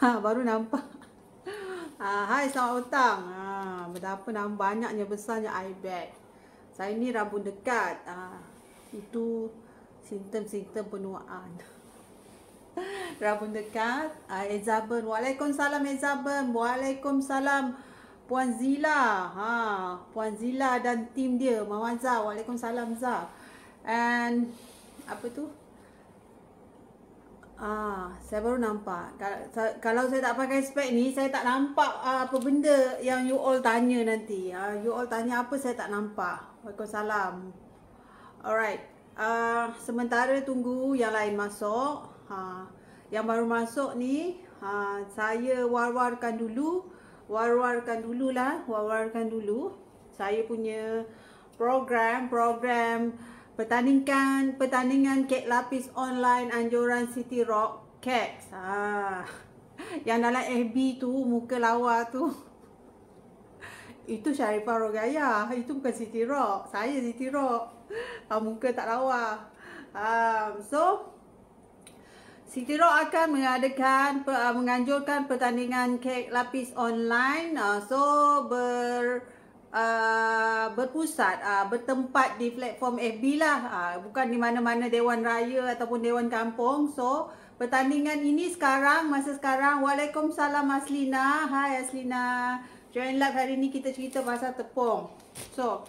Ah, baru nampak. Ah, hai, selamat petang. Ah, berapa nama banyaknya besarnya iBag. Saya ni rambut dekat. Ah, itu simptom-simptom penuaan. rambut dekat. Ah, Ezaben. Waalaikumsalam Ezaben. Waalaikumsalam Puan Zila. Ha, Puan Zila dan tim dia. Mama Zah. Waalaikumsalam Zah. And apa tu? Ah, saya baru nampak. Kalau, saya tak pakai spek ni, saya tak nampak ah, apa benda yang you all tanya nanti. Ah, you all tanya apa saya tak nampak. Waalaikumsalam. Alright. Ah, sementara tunggu yang lain masuk. Ha, ah, yang baru masuk ni, ha, ah, saya war-warkan dulu. War-warkan dululah. War-warkan dulu. Saya punya program... Program pertandingan pertandingan kek lapis online anjuran City Rock Cakes. Ha. Yang dalam FB tu muka lawa tu. Itu Syarifah Rogaya. Itu bukan City Rock. Saya City Rock. Ha, muka tak lawa. Ha. so City Rock akan mengadakan menganjurkan pertandingan kek lapis online. Ha. so ber uh, berpusat uh, bertempat di platform FB lah uh, bukan di mana-mana dewan raya ataupun dewan kampung so pertandingan ini sekarang masa sekarang Waalaikumsalam Aslina hai Aslina join live hari ini kita cerita pasal tepung so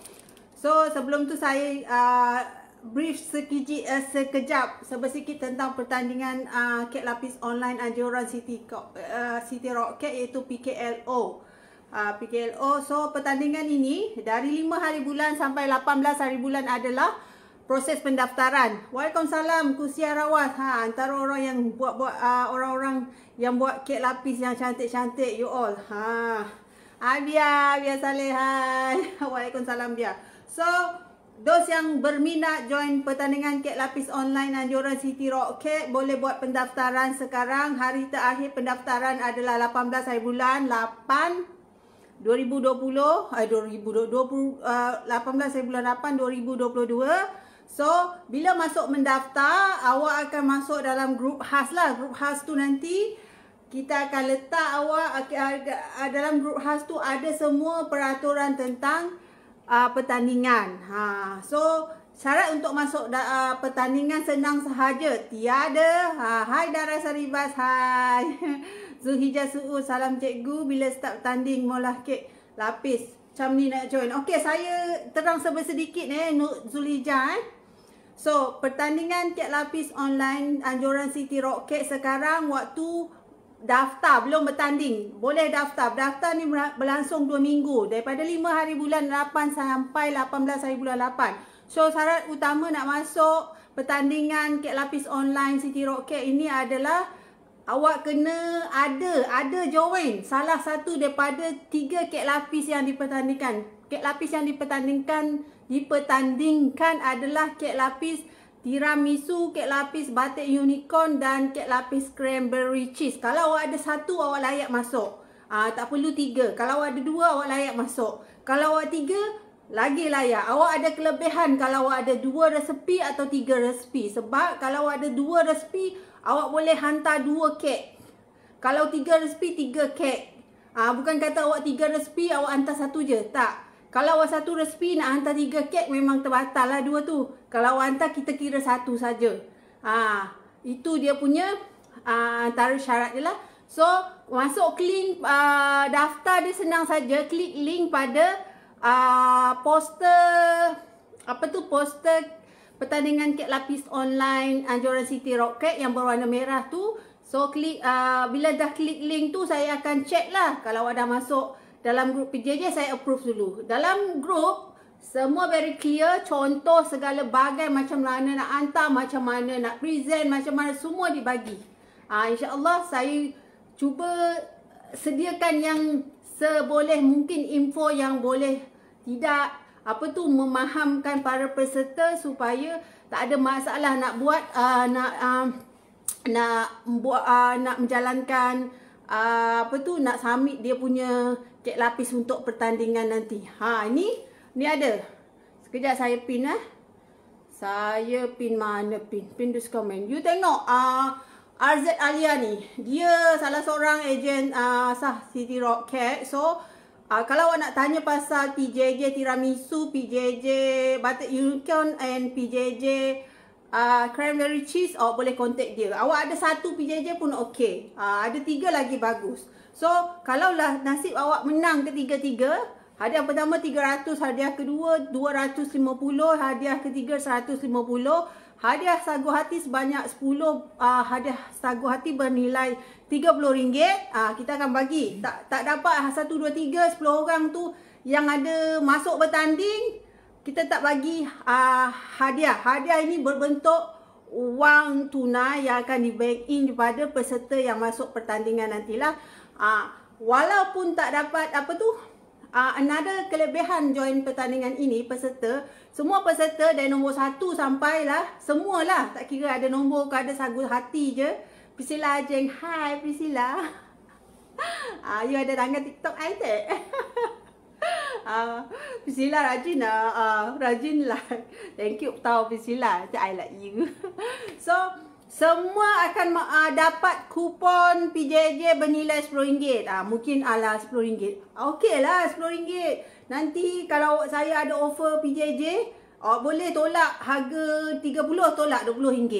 so sebelum tu saya uh, brief sekiji, uh, sekejap sebesikit tentang pertandingan uh, Kek Lapis Online Anjuran City, uh, City Rocket iaitu PKLO. Uh, uh, ah, PKLO. Oh, so pertandingan ini dari 5 hari bulan sampai 18 hari bulan adalah proses pendaftaran. Waalaikumsalam Kusia Rawas. Ha antara orang yang buat-buat uh, ah, orang-orang yang buat kek lapis yang cantik-cantik you all. Ha. Abia, Abia Saleh. Hai. Waalaikumsalam Bia. So Dos yang berminat join pertandingan kek lapis online anjuran City Rock Cake boleh buat pendaftaran sekarang. Hari terakhir pendaftaran adalah 18 hari bulan 8 2020 uh, 2018 bulan 8 2022 so bila masuk mendaftar awak akan masuk dalam grup khas lah grup khas tu nanti kita akan letak awak ah, dalam grup khas tu ada semua peraturan tentang uh, pertandingan. Ha, so syarat untuk masuk da, uh, pertandingan senang sahaja. Tiada. Ha, hai Dara Saribas, hai. Zulhijjah Suud, salam cikgu. Bila start tanding molah kek lapis? Macam ni nak join. Okey, saya terang sebesar sedikit eh, Zulijah eh. So, pertandingan kek lapis online Anjuran City Rock Rocket sekarang waktu daftar, belum bertanding. Boleh daftar. Daftar ni berlangsung 2 minggu. Daripada 5 hari bulan 8 sampai 18 hari bulan 8. So, syarat utama nak masuk pertandingan kek lapis online City Rock Rocket ini adalah... Awak kena ada, ada join salah satu daripada tiga kek lapis yang dipertandingkan. Kek lapis yang dipertandingkan, dipertandingkan adalah kek lapis tiramisu, kek lapis batik unicorn dan kek lapis cranberry cheese. Kalau awak ada satu, awak layak masuk. Ah Tak perlu tiga. Kalau awak ada dua, awak layak masuk. Kalau awak tiga, lagi layak. Awak ada kelebihan kalau awak ada dua resepi atau tiga resepi. Sebab kalau awak ada dua resepi, Awak boleh hantar dua kek. Kalau tiga resipi, tiga kek. Ah ha, bukan kata awak tiga resipi, awak hantar satu je. Tak. Kalau awak satu resipi nak hantar tiga kek, memang terbatal lah dua tu. Kalau awak hantar, kita kira satu saja. Ah ha, itu dia punya ah ha, antara syarat dia lah. So, masuk link uh, daftar dia senang saja. Klik link pada uh, poster apa tu poster pertandingan kek lapis online Anjuran uh, City Rocket yang berwarna merah tu. So, klik uh, bila dah klik link tu, saya akan check lah kalau ada masuk dalam grup PJJ, saya approve dulu. Dalam grup, semua very clear. Contoh segala bagai macam mana nak hantar, macam mana nak present, macam mana semua dibagi. Uh, InsyaAllah, saya cuba sediakan yang seboleh mungkin info yang boleh tidak apa tu memahamkan para peserta supaya tak ada masalah nak buat uh, nak uh, nak buat uh, nak menjalankan uh, apa tu nak submit dia punya kek lapis untuk pertandingan nanti. Ha ini ni ada. Sekejap saya pin eh. Saya pin mana pin? Pin dus comment. You tengok ah uh, RZ Alia ni, dia salah seorang ejen uh, sah City Rock Cat. So, uh, Uh, kalau awak nak tanya pasal PJJ tiramisu, PJJ butter unicorn and PJJ uh, ah, cranberry cheese, awak boleh contact dia. Awak ada satu PJJ pun okey. Uh, ada tiga lagi bagus. So, kalau lah nasib awak menang ketiga-tiga, hadiah pertama 300, hadiah kedua 250, hadiah ketiga 150. Hadiah sagu hati sebanyak 10 uh, ah, hadiah sagu hati bernilai RM30 uh, ah, kita akan bagi. Tak tak dapat 1 2 3 10 orang tu yang ada masuk bertanding kita tak bagi uh, hadiah. Hadiah ini berbentuk wang tunai yang akan di in kepada peserta yang masuk pertandingan nantilah. Uh, walaupun tak dapat apa tu uh, another kelebihan join pertandingan ini peserta semua peserta dari nombor 1 sampailah semualah tak kira ada nombor ke ada sagu hati je Priscilla Jeng hi Priscilla ah uh, you ada tangan TikTok ai tak ah Priscilla rajin lah, uh, rajin lah thank you tau Priscilla I like you so semua akan uh, dapat kupon PJJ bernilai RM10. Uh, ah, mungkin ala RM10. Ah, okey lah RM10. Nanti kalau saya ada offer PJJ, uh, boleh tolak harga RM30, tolak RM20.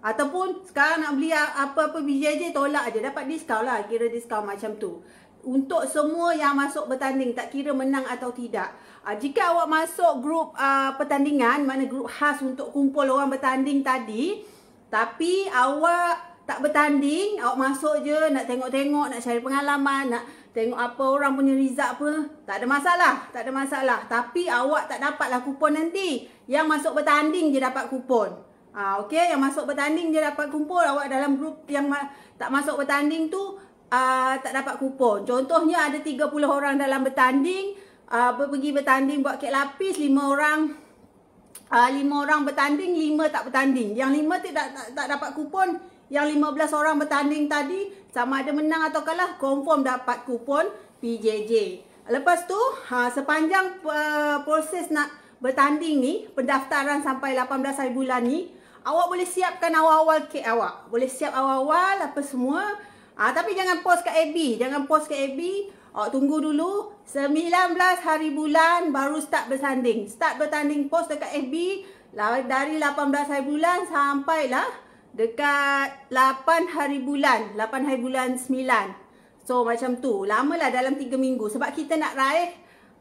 Ataupun sekarang nak beli apa-apa PJJ, tolak aja Dapat diskaun lah. Kira diskaun macam tu. Untuk semua yang masuk bertanding, tak kira menang atau tidak. Uh, jika awak masuk grup uh, pertandingan, mana grup khas untuk kumpul orang bertanding tadi, tapi awak tak bertanding, awak masuk je nak tengok-tengok, nak cari pengalaman, nak tengok apa orang punya result apa. Tak ada masalah, tak ada masalah. Tapi awak tak dapatlah kupon nanti. Yang masuk bertanding je dapat kupon. Ah ha, okey, yang masuk bertanding je dapat kupon. Awak dalam grup yang ma- tak masuk bertanding tu uh, tak dapat kupon. Contohnya ada 30 orang dalam bertanding, uh, pergi bertanding buat kek lapis, 5 orang uh, lima orang bertanding, lima tak bertanding. Yang lima tidak tak, tak dapat kupon, yang lima belas orang bertanding tadi sama ada menang atau kalah, confirm dapat kupon PJJ. Lepas tu, ha, sepanjang uh, proses nak bertanding ni, pendaftaran sampai 18 hari bulan ni, awak boleh siapkan awal-awal kek awak. Boleh siap awal-awal apa semua. Ha, tapi jangan post kat AB. Jangan post kat AB. Awak tunggu dulu 19 hari bulan baru start bersanding Start bertanding post dekat FB Dari 18 hari bulan sampai lah Dekat 8 hari bulan 8 hari bulan 9 So macam tu lama lah dalam 3 minggu Sebab kita nak raih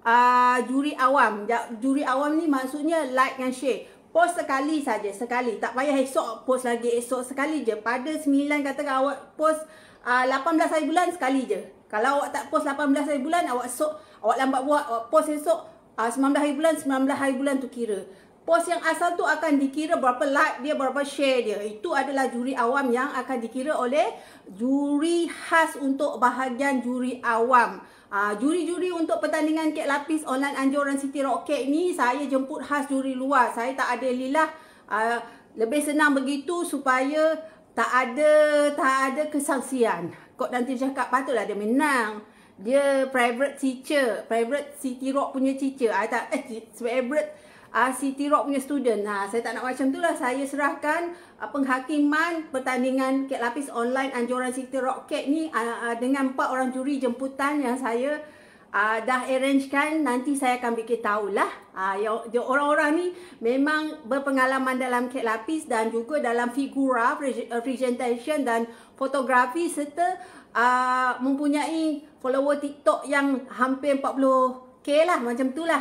uh, Juri awam Juri awam ni maksudnya like dan share Post sekali saja Sekali Tak payah esok post lagi Esok sekali je Pada 9 katakan awak post uh, 18 hari bulan sekali je kalau awak tak post 18 hari bulan, awak esok, awak lambat buat, awak post esok uh, ah, 19 hari bulan, 19 hari bulan tu kira. Post yang asal tu akan dikira berapa like dia, berapa share dia. Itu adalah juri awam yang akan dikira oleh juri khas untuk bahagian juri awam. Uh, juri-juri untuk pertandingan kek lapis online anjuran Siti Rocket ni, saya jemput khas juri luar. Saya tak ada lilah. Uh, lebih senang begitu supaya tak ada tak ada kesaksian. Kok nanti cakap patutlah dia menang. Dia private teacher, private City Rock punya teacher. Ah tak eh private uh, City Rock punya student. Ha saya tak nak macam itulah. Saya serahkan uh, penghakiman pertandingan Kek Lapis online anjuran City Rock Cake ni uh, uh, dengan empat orang juri jemputan yang saya uh, dah arrangekan nanti saya akan bagi lah. uh, orang-orang ni memang berpengalaman dalam kek lapis dan juga dalam figura eh, presentation dan fotografi serta uh, mempunyai follower TikTok yang hampir 40 K okay lah macam tu lah.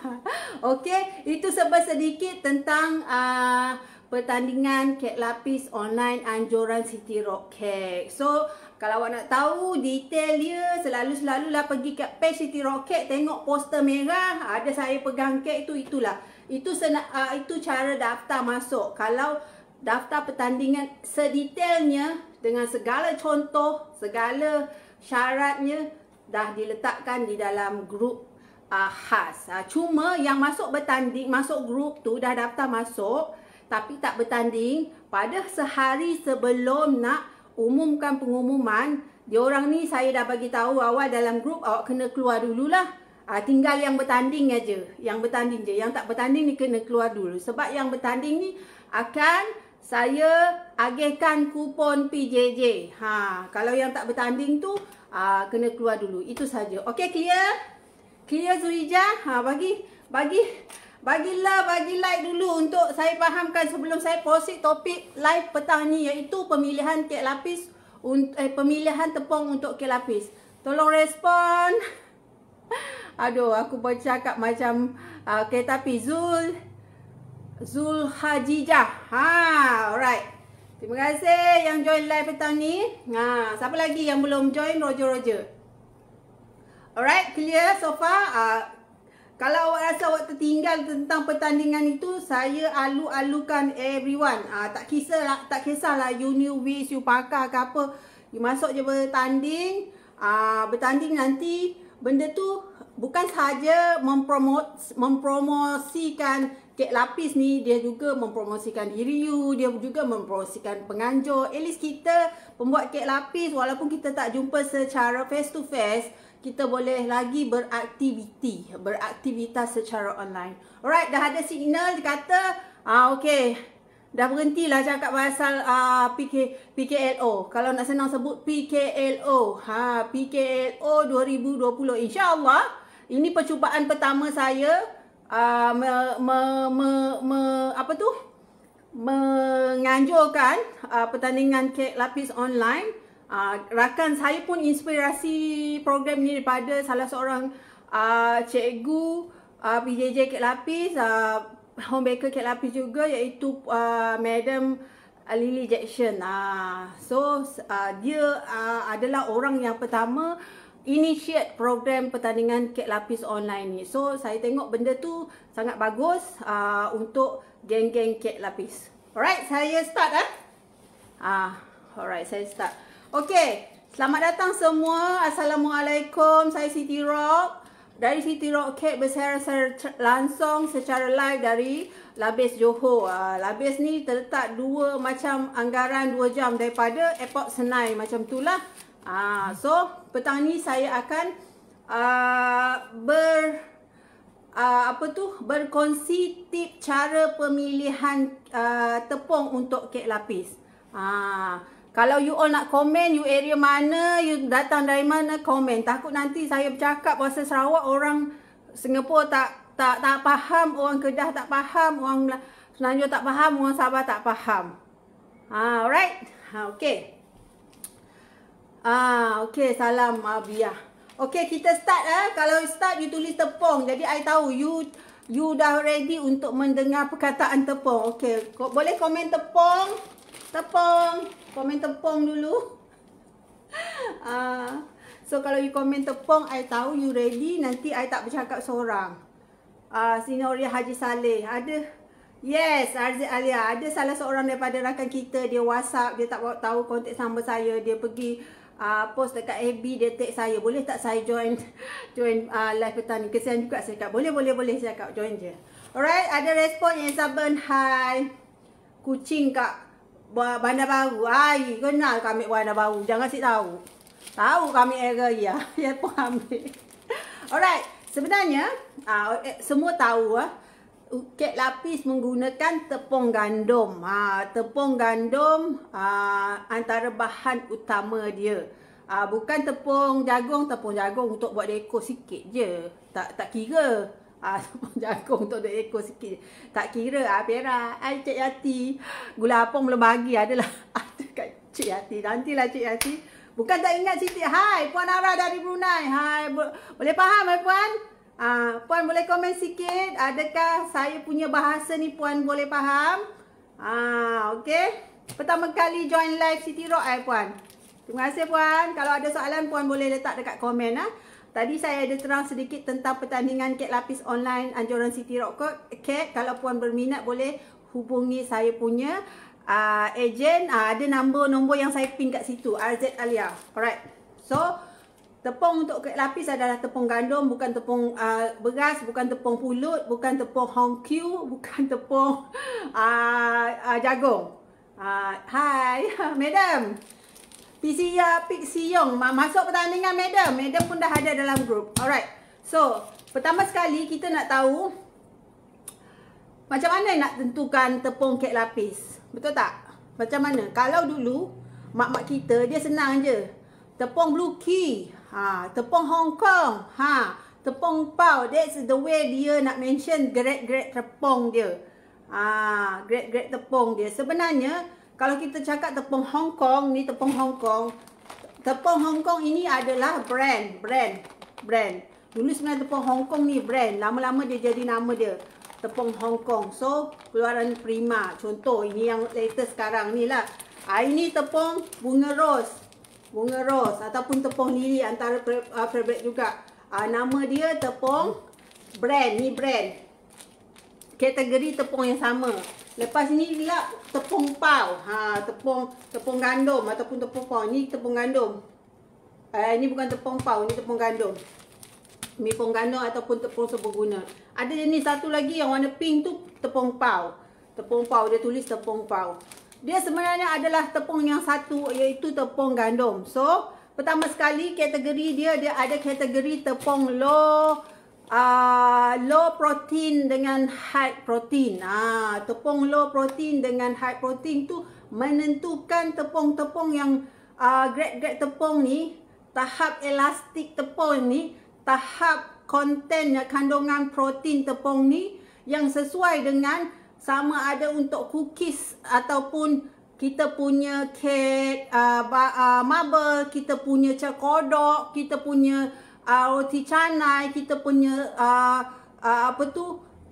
okay. Itu sebab sedikit tentang uh, pertandingan kek lapis online anjuran City Rock Cake. So, kalau awak nak tahu detail dia selalu-selalulah pergi kat Pet City Rocket tengok poster merah ada saya pegang kek tu itulah. Itu sena, uh, itu cara daftar masuk. Kalau daftar pertandingan sedetailnya dengan segala contoh, segala syaratnya dah diletakkan di dalam grup uh, khas. Uh, cuma yang masuk bertanding, masuk grup tu dah daftar masuk tapi tak bertanding pada sehari sebelum nak umumkan pengumuman, dia orang ni saya dah bagi tahu awal dalam grup awak kena keluar dululah. Ah tinggal yang bertanding aja, yang bertanding je. Yang tak bertanding ni kena keluar dulu sebab yang bertanding ni akan saya agihkan kupon PJJ. Ha, kalau yang tak bertanding tu ah kena keluar dulu. Itu saja. Okey clear? Clear Zuija? Ha bagi bagi Bagilah bagi like dulu untuk saya fahamkan sebelum saya posit topik live petang ni iaitu pemilihan kek lapis eh, pemilihan tepung untuk kek lapis. Tolong respon. Aduh aku bercakap macam uh, ah, kek tapi Zul Zul Hajijah. Ha, alright. Terima kasih yang join live petang ni. Ha, siapa lagi yang belum join Roger Roger? Alright, clear so far? Uh, kalau awak rasa awak tertinggal tentang pertandingan itu, saya alu-alukan everyone. Ah tak kisahlah, tak kisahlah you new wish, you pakar ke apa. You masuk je bertanding. Ah bertanding nanti benda tu bukan saja mempromot mempromosikan Kek Lapis ni dia juga mempromosikan diri you, dia juga mempromosikan penganjur. At least kita pembuat kek lapis walaupun kita tak jumpa secara face to face, kita boleh lagi beraktiviti, beraktivitas secara online. Alright, dah ada signal dia kata, ah okey. Dah lah cakap pasal uh, ah, PK, PKLO. Kalau nak senang sebut PKLO. Ha, PKLO 2020. InsyaAllah. Ini percubaan pertama saya. Uh, me, me, me, me, apa tu? Menganjurkan uh, pertandingan lapis online uh, rakan saya pun inspirasi program ni daripada salah seorang uh, cikgu uh, ah, PJJ Kek Lapis, uh, homemaker Kek Lapis juga iaitu uh, Madam Lily Jackson. Uh, so uh, dia uh, adalah orang yang pertama initiate program pertandingan Kek Lapis online ni. So saya tengok benda tu sangat bagus uh, untuk geng-geng Kek Lapis. Alright, saya start eh. Ah, alright, saya start. Okey, selamat datang semua. Assalamualaikum. Saya Siti Rock. Dari Siti Rock Cat bersiaran langsung secara live dari Labis Johor. Ah, Labis ni terletak dua macam anggaran dua jam daripada airport Senai. Macam itulah. Ah, so, petang ni saya akan uh, ber... Uh, apa tu berkongsi tip cara pemilihan uh, tepung untuk kek lapis. Ah, uh, kalau you all nak komen, you area mana, you datang dari mana, komen. Takut nanti saya bercakap bahasa Sarawak, orang Singapura tak tak tak faham, orang Kedah tak faham, orang Senanjung tak faham, orang Sabah tak faham. Ha, alright? Ha, okay. Ah, okay, salam Abiyah. Okay, kita start eh. Kalau start, you tulis tepung. Jadi, I tahu you you dah ready untuk mendengar perkataan tepung. Okay, boleh komen Tepung tepung komen tepung dulu uh, so kalau you komen tepung I tahu you ready nanti I tak bercakap seorang uh, ah, Sinori Haji Saleh ada yes Arzik Alia ada salah seorang daripada rakan kita dia whatsapp dia tak tahu kontak sama saya dia pergi uh, post dekat AB dia tag saya boleh tak saya join join uh, live petang ni kesian juga saya cakap boleh boleh boleh saya cakap join je alright ada respon yang sabar hi kucing kak bandar baru. Ai, kenal kami bandar baru. Jangan sik tahu. Tahu kami area ya. Ya pun ambil. Alright, sebenarnya ah, eh, semua tahu ah uh, kek lapis menggunakan tepung gandum. Ah, tepung gandum ah, antara bahan utama dia. bukan tepung jagung, tepung jagung untuk buat dekor sikit je. Tak tak kira Ah, jagung tu dua ekor sikit. Tak kira ah Perak, ai ah, Cik Yati. Gula apa belum bagi adalah ada ah, kat Cik Yati. Nantilah Cik Yati. Bukan tak ingat Siti. Hai, Puan Ara dari Brunei. Hai, bo boleh faham eh Puan? Ah, Puan boleh komen sikit adakah saya punya bahasa ni Puan boleh faham? Ah, okey. Pertama kali join live Siti Rock eh Puan. Terima kasih Puan. Kalau ada soalan Puan boleh letak dekat komen ah. Tadi saya ada terang sedikit tentang pertandingan kek lapis online anjuran City Rock Kek Kalau puan berminat boleh hubungi saya punya uh, agent. Uh, ada nombor-nombor yang saya pin kat situ. RZ Alia. Alright. So, tepung untuk kek lapis adalah tepung gandum. Bukan tepung uh, beras. Bukan tepung pulut. Bukan tepung Hong Bukan tepung uh, uh, jagung. Hai, uh, madam. Pixia ya, Pixiong masuk pertandingan madam. Madam pun dah ada dalam group. Alright. So, pertama sekali kita nak tahu macam mana nak tentukan tepung kek lapis. Betul tak? Macam mana? Kalau dulu mak-mak kita dia senang je. Tepung blue key, ha, tepung Hong Kong, ha, tepung pau. That's the way dia nak mention great great tepung dia. Ah, ha, great great tepung dia. Sebenarnya kalau kita cakap tepung Hong Kong ni tepung Hong Kong tepung Hong Kong ini adalah brand brand brand dulu sebenarnya tepung Hong Kong ni brand lama-lama dia jadi nama dia tepung Hong Kong so keluaran Prima contoh ini yang latest sekarang ni lah ah, ini tepung bunga ros bunga ros ataupun tepung lili antara ah, favorite juga ah, nama dia tepung brand ni brand kategori tepung yang sama lepas ni pula tepung pau. Ha, tepung tepung gandum ataupun tepung pau. Ni tepung gandum. Eh, ni bukan tepung pau, ni tepung gandum. Mi tepung gandum ataupun tepung serbaguna. Ada jenis satu lagi yang warna pink tu tepung pau. Tepung pau dia tulis tepung pau. Dia sebenarnya adalah tepung yang satu iaitu tepung gandum. So, pertama sekali kategori dia dia ada kategori tepung low Ah, low protein dengan high protein. Ah, tepung low protein dengan high protein tu menentukan tepung-tepung yang uh, grade-grade tepung ni, tahap elastik tepung ni, tahap konten kandungan protein tepung ni yang sesuai dengan sama ada untuk cookies ataupun kita punya cake, uh, uh, marble, kita punya cakodok, kita punya uh, roti canai kita punya uh, uh, apa tu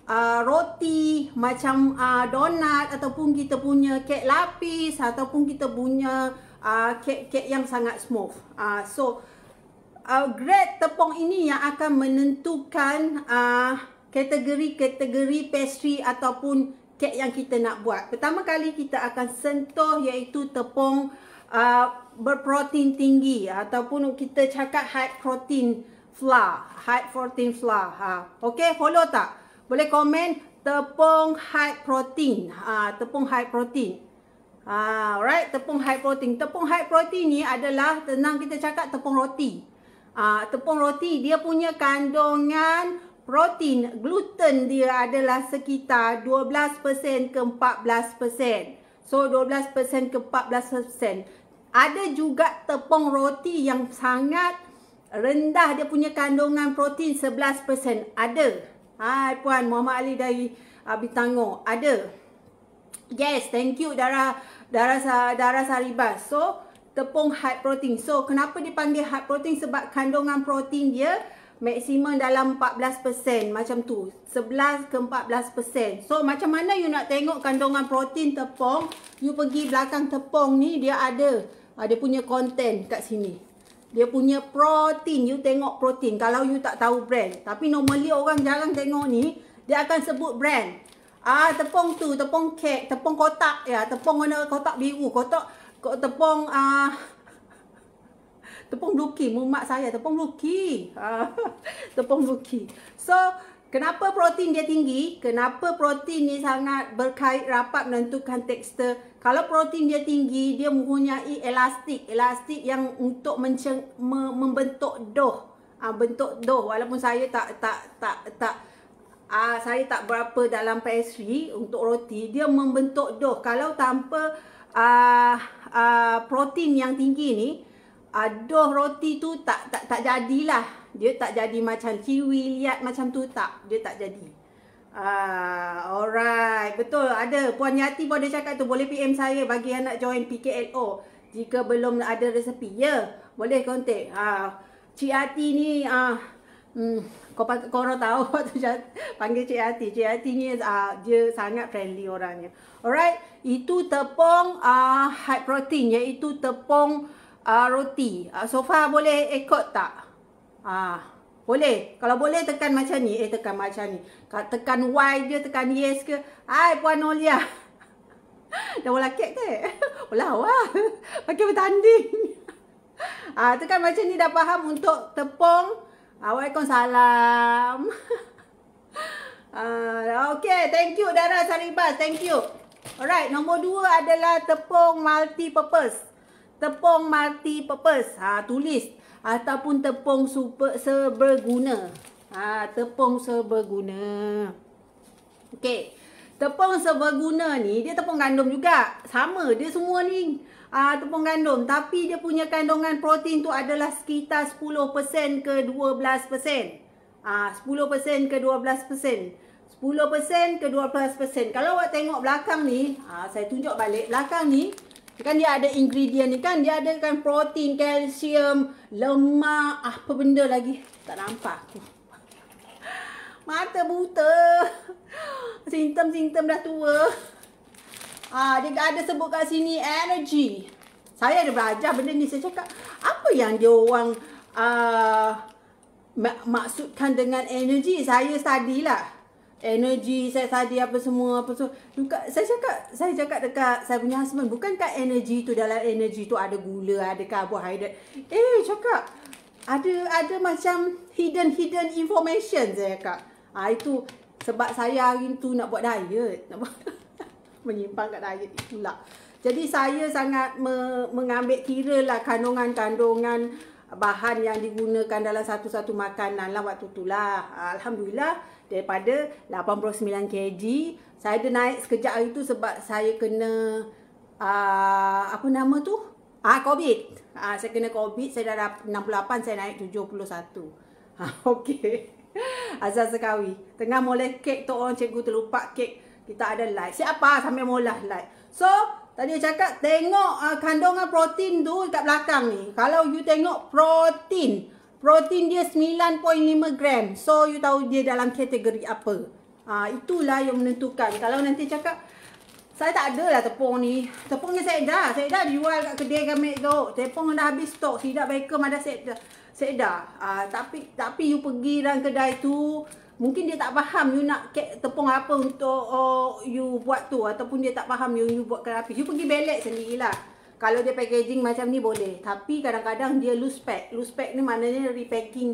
uh, roti macam uh, donat ataupun kita punya kek lapis ataupun kita punya uh, kek kek yang sangat smooth uh, so uh, grade tepung ini yang akan menentukan uh, kategori kategori pastry ataupun kek yang kita nak buat pertama kali kita akan sentuh iaitu tepung uh, berprotein tinggi ataupun kita cakap high protein flour, high protein flour. Ha. Okey, follow tak? Boleh komen tepung high protein. Ha, tepung high protein. Ha, alright, tepung high protein. Tepung high protein ni adalah tenang kita cakap tepung roti. Ha, tepung roti dia punya kandungan protein, gluten dia adalah sekitar 12% ke 14%. So 12% ke 14%. Ada juga tepung roti yang sangat rendah dia punya kandungan protein 11%. Ada. Hai Puan Muhammad Ali dari Abi ah, Bintangor. Ada. Yes, thank you darah darah darah saribas. So, tepung high protein. So, kenapa dipanggil high protein? Sebab kandungan protein dia maksimum dalam 14% macam tu. 11 ke 14%. So, macam mana you nak tengok kandungan protein tepung? You pergi belakang tepung ni dia ada ha, dia punya content kat sini. Dia punya protein, you tengok protein. Kalau you tak tahu brand, tapi normally orang jarang tengok ni, dia akan sebut brand. Ah tepung tu, tepung kek, tepung kotak ya, tepung warna kotak biru, kotak tepung ah tepung luki, mumak saya tepung luki. Ah, tepung luki. So, kenapa protein dia tinggi? Kenapa protein ni sangat berkait rapat menentukan tekstur kalau protein dia tinggi, dia mempunyai elastik. Elastik yang untuk menceng, me, membentuk doh. Ha, bentuk doh. Walaupun saya tak tak tak tak uh, saya tak berapa dalam pastry untuk roti, dia membentuk doh. Kalau tanpa uh, uh, protein yang tinggi ni, uh, doh roti tu tak tak tak jadilah. Dia tak jadi macam kiwi, liat macam tu tak. Dia tak jadi. Ah, alright. Betul. Ada. Puan Yati pun ada cakap tu. Boleh PM saya bagi yang nak join PKLO. Jika belum ada resepi. Ya. Yeah, boleh kontak. Ah, Cik Yati ni. Ah, hmm, kau, kau orang tahu waktu panggil Cik Yati. Cik Yati ni ah, dia sangat friendly orangnya. Alright. Itu tepung ah, high protein. Iaitu tepung ah, roti. Ah, so far boleh ikut tak? Ah, boleh. Kalau boleh tekan macam ni. Eh tekan macam ni. Tekan Y je. Tekan yes ke. Hai Puan Olia. Dah bola kek ke? Olah awak, Pakai bertanding. Ah, tekan macam ni dah faham untuk tepung. Waalaikumsalam. Ah, okay. Thank you Dara Saribas. Thank you. Alright. Nombor dua adalah tepung multi-purpose. Tepung multi-purpose. Ah, tulis ataupun tepung super seberguna. Ha, tepung seberguna. Okey. Tepung seberguna ni dia tepung gandum juga. Sama dia semua ni uh, tepung gandum tapi dia punya kandungan protein tu adalah sekitar 10% ke 12%. Uh, 10% ke 12%. 10% ke 12%. Kalau awak tengok belakang ni, uh, saya tunjuk balik belakang ni, Kan dia ada ingredient ni kan. Dia ada kan protein, kalsium, lemak, apa benda lagi. Tak nampak aku. Mata buta. Sintem-sintem dah tua. Ah, dia ada sebut kat sini energy. Saya ada belajar benda ni. Saya cakap, apa yang dia orang uh, maksudkan dengan energy? Saya study lah energy saya tadi apa semua apa so juga saya cakap saya cakap dekat saya punya husband bukan kat energy tu dalam energy tu ada gula ada karbohidrat eh cakap ada ada macam hidden hidden information saya cakap ha, itu sebab saya hari tu nak buat diet nak buat menyimpang kat diet pula jadi saya sangat me, mengambil kira lah kandungan-kandungan bahan yang digunakan dalam satu-satu makanan lah waktu tu lah. Alhamdulillah daripada 89 kg saya ada naik sekejap hari tu sebab saya kena uh, apa nama tu ah covid ah saya kena covid saya dah 68 saya naik 71 ha ah, okey Azaz Zakawi Tengah mulai kek tu orang cikgu terlupa kek Kita ada like Siapa sambil mula like So Tadi saya cakap Tengok uh, kandungan protein tu Dekat belakang ni Kalau you tengok protein Protein dia 9.5 gram. So, you tahu dia dalam kategori apa. Ah Itulah yang menentukan. Kalau nanti cakap, saya tak ada lah tepung ni. Tepung ni saya dah. Saya dah jual kat kedai kami tu. Tepung dah habis stok. Sidak bacon ada saya dah. Saya dah. Uh, tapi, tapi you pergi dalam kedai tu, mungkin dia tak faham you nak kek tepung apa untuk uh, you buat tu. Ataupun dia tak faham you, you buat kerapi. You pergi belek sendiri lah kalau dia packaging macam ni boleh tapi kadang-kadang dia loose pack loose pack ni maknanya repacking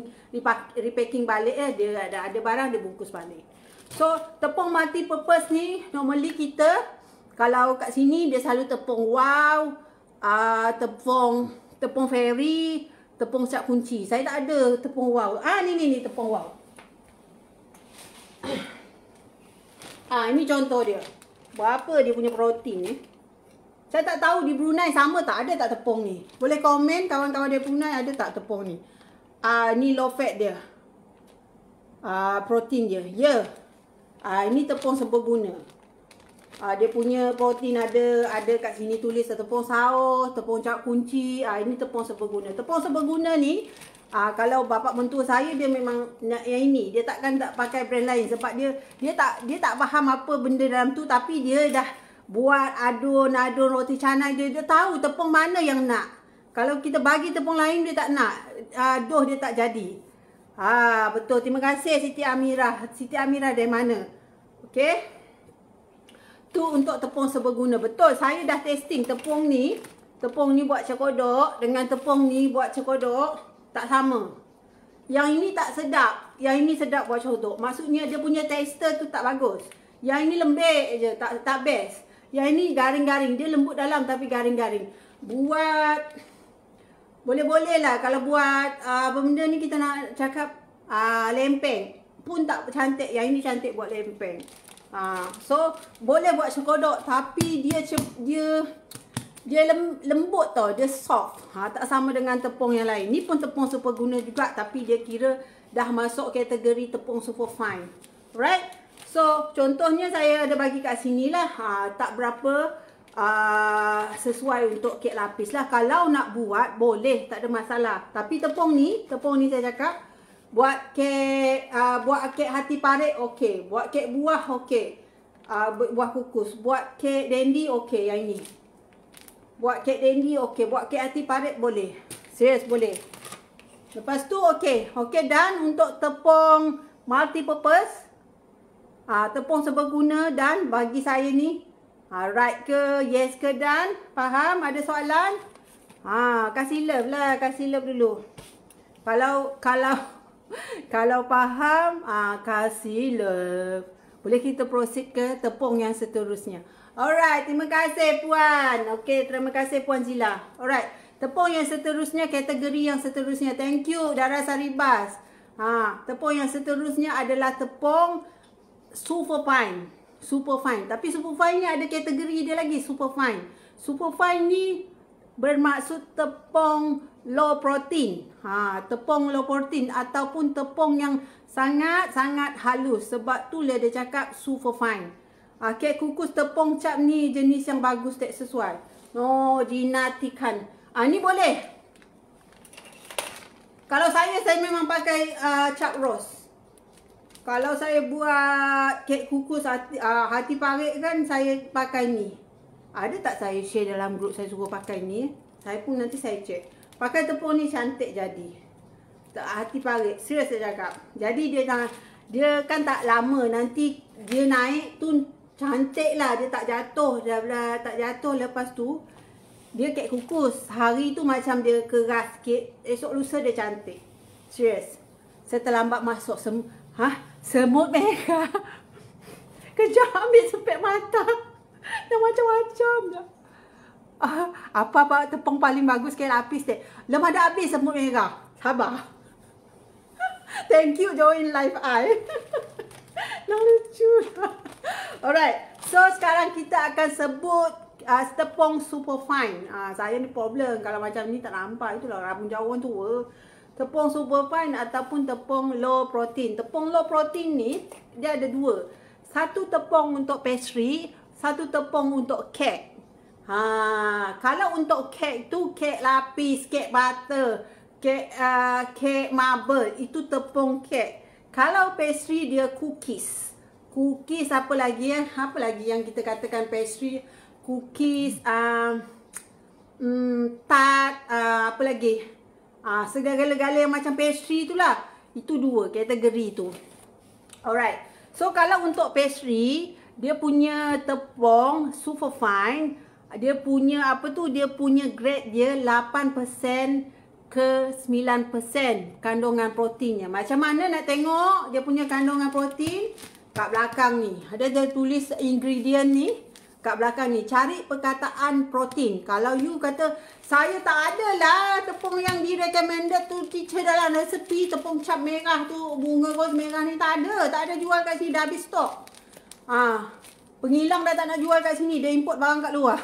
repacking balik eh dia ada ada barang dia bungkus balik so tepung multi purpose ni normally kita kalau kat sini dia selalu tepung wow ah uh, tepung tepung ferry, tepung siap kunci saya tak ada tepung wow ah ni ni ni tepung wow ah ini contoh dia berapa dia punya protein ni eh? Saya tak tahu di Brunei sama tak ada tak tepung ni. Boleh komen kawan-kawan di Brunei ada tak tepung ni. Ah uh, ni low fat dia. Ah uh, protein dia. Ya. Ah uh, ini tepung sempurna. Ah uh, dia punya protein ada ada kat sini tulis tepung saus, tepung cak kunci. Ah uh, ini tepung sempurna. Tepung sempurna ni Ah kalau bapa mentua saya dia memang nak yang ini dia takkan tak pakai brand lain sebab dia dia tak dia tak faham apa benda dalam tu tapi dia dah buat adun-adun roti canai dia, dia tahu tepung mana yang nak. Kalau kita bagi tepung lain, dia tak nak. Aduh, dia tak jadi. Ha, betul. Terima kasih Siti Amira Siti Amira dari mana? Okey. Tu untuk tepung seberguna. Betul, saya dah testing tepung ni. Tepung ni buat cekodok dengan tepung ni buat cekodok. Tak sama. Yang ini tak sedap. Yang ini sedap buat cekodok. Maksudnya dia punya tester tu tak bagus. Yang ini lembek je. Tak, tak best. Yang ini garing-garing. Dia lembut dalam tapi garing-garing. Buat. Boleh-boleh lah. Kalau buat uh, apa benda ni kita nak cakap uh, lempeng. Pun tak cantik. Yang ini cantik buat lempeng. Uh, so boleh buat sekodok. Tapi dia dia dia lembut tau. Dia soft. Ha, tak sama dengan tepung yang lain. Ni pun tepung super guna juga. Tapi dia kira dah masuk kategori tepung super fine. Right? So contohnya saya ada bagi kat sini lah ha, Tak berapa uh, sesuai untuk kek lapis lah Kalau nak buat boleh tak ada masalah Tapi tepung ni, tepung ni saya cakap Buat kek, uh, buat kek hati parit okey Buat kek buah okey uh, Buah kukus Buat kek dendi okey yang ini. Buat kek dendi okey Buat kek hati parit boleh Serius boleh Lepas tu okey okey dan untuk tepung multi purpose uh, ah, tepung serbaguna dan bagi saya ni uh, right ke yes ke dan faham ada soalan ha uh, kasih love lah kasih love dulu kalau kalau kalau faham uh, kasih love boleh kita proceed ke tepung yang seterusnya alright terima kasih puan okey terima kasih puan Zila alright tepung yang seterusnya kategori yang seterusnya thank you darah saribas Ha, tepung yang seterusnya adalah tepung super fine. Super fine. Tapi super fine ni ada kategori dia lagi super fine. Super fine ni bermaksud tepung low protein. Ha, tepung low protein ataupun tepung yang sangat-sangat halus. Sebab tu lah dia ada cakap super fine. Ha, kek kukus tepung cap ni jenis yang bagus tak sesuai. Oh, dinatikan. Ha, ni boleh. Kalau saya, saya memang pakai uh, cap roast. Kalau saya buat kek kukus hati, uh, hati parik kan saya pakai ni. Ada tak saya share dalam grup saya suruh pakai ni? Saya pun nanti saya check. Pakai tepung ni cantik jadi. Tak hati parik. Serius saya cakap. Jadi dia dah, dia kan tak lama nanti dia naik tu cantik lah. Dia tak jatuh. Dia dah tak jatuh lepas tu. Dia kek kukus. Hari tu macam dia keras sikit. Esok lusa dia cantik. Serius. Saya terlambat masuk semua. Hah? Semut merah. Kejap ambil sepet mata. Dah macam-macam dah. Ah, apa apa tepung paling bagus kena habis dek. Lemah dah habis semut merah. Sabar. Thank you join live I. Nak lucu. Alright. So sekarang kita akan sebut uh, tepung super fine. Uh, saya ni problem kalau macam ni tak nampak itulah rabun jawon tu. Uh tepung superfine ataupun tepung low protein. Tepung low protein ni dia ada dua. Satu tepung untuk pastry, satu tepung untuk kek. Ha, kalau untuk kek tu kek lapis, kek butter, kek uh, ah, kek marble itu tepung kek. Kalau pastry dia cookies. Cookies apa lagi ya? Apa lagi yang kita katakan pastry? Cookies, uh, um, tart, uh, apa lagi? Ah ha, segala-gala yang macam pastry tu lah. Itu dua kategori tu. Alright. So kalau untuk pastry, dia punya tepung super fine. Dia punya apa tu, dia punya grade dia 8% ke 9% kandungan proteinnya. Macam mana nak tengok dia punya kandungan protein? Kat belakang ni. Ada dia tulis ingredient ni kat belakang ni cari perkataan protein kalau you kata saya tak ada lah tepung yang di recommended tu teacher dalam resepi tepung cap merah tu bunga ros merah ni tak ada tak ada jual kat sini dah habis stok ah ha, penghilang dah tak nak jual kat sini dia import barang kat luar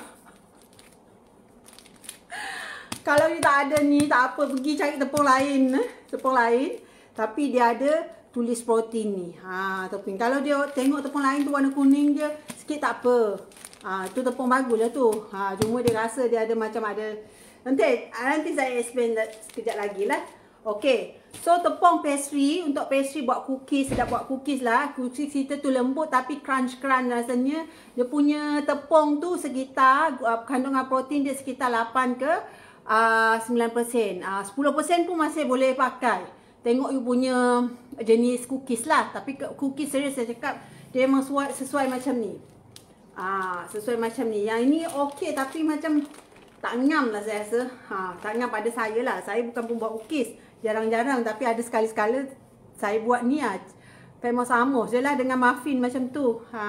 kalau you tak ada ni tak apa pergi cari tepung lain eh, tepung lain tapi dia ada tulis protein ni ha tepung kalau dia tengok tepung lain tu warna kuning dia sikit tak apa Ha, tu tepung baguslah tu. Ha, cuma dia rasa dia ada macam ada. Nanti ah, nanti saya explain sekejap lagi lah. Okay. So tepung pastry. Untuk pastry buat cookies. Sedap buat cookies lah. Cookies kita tu lembut tapi crunch crunch rasanya. Dia punya tepung tu sekitar. Kandungan protein dia sekitar 8 ke uh, 9%. Uh, 10% pun masih boleh pakai. Tengok you punya jenis cookies lah. Tapi cookies serius saya cakap. Dia memang sesuai, sesuai macam ni. Ah, sesuai macam ni. Yang ini okey tapi macam tak nyam lah saya rasa. Ha, tak nyam pada saya lah. Saya bukan pun buat ukis. Jarang-jarang tapi ada sekali-sekala saya buat ni lah. Famous Amos je lah dengan muffin macam tu. Ha.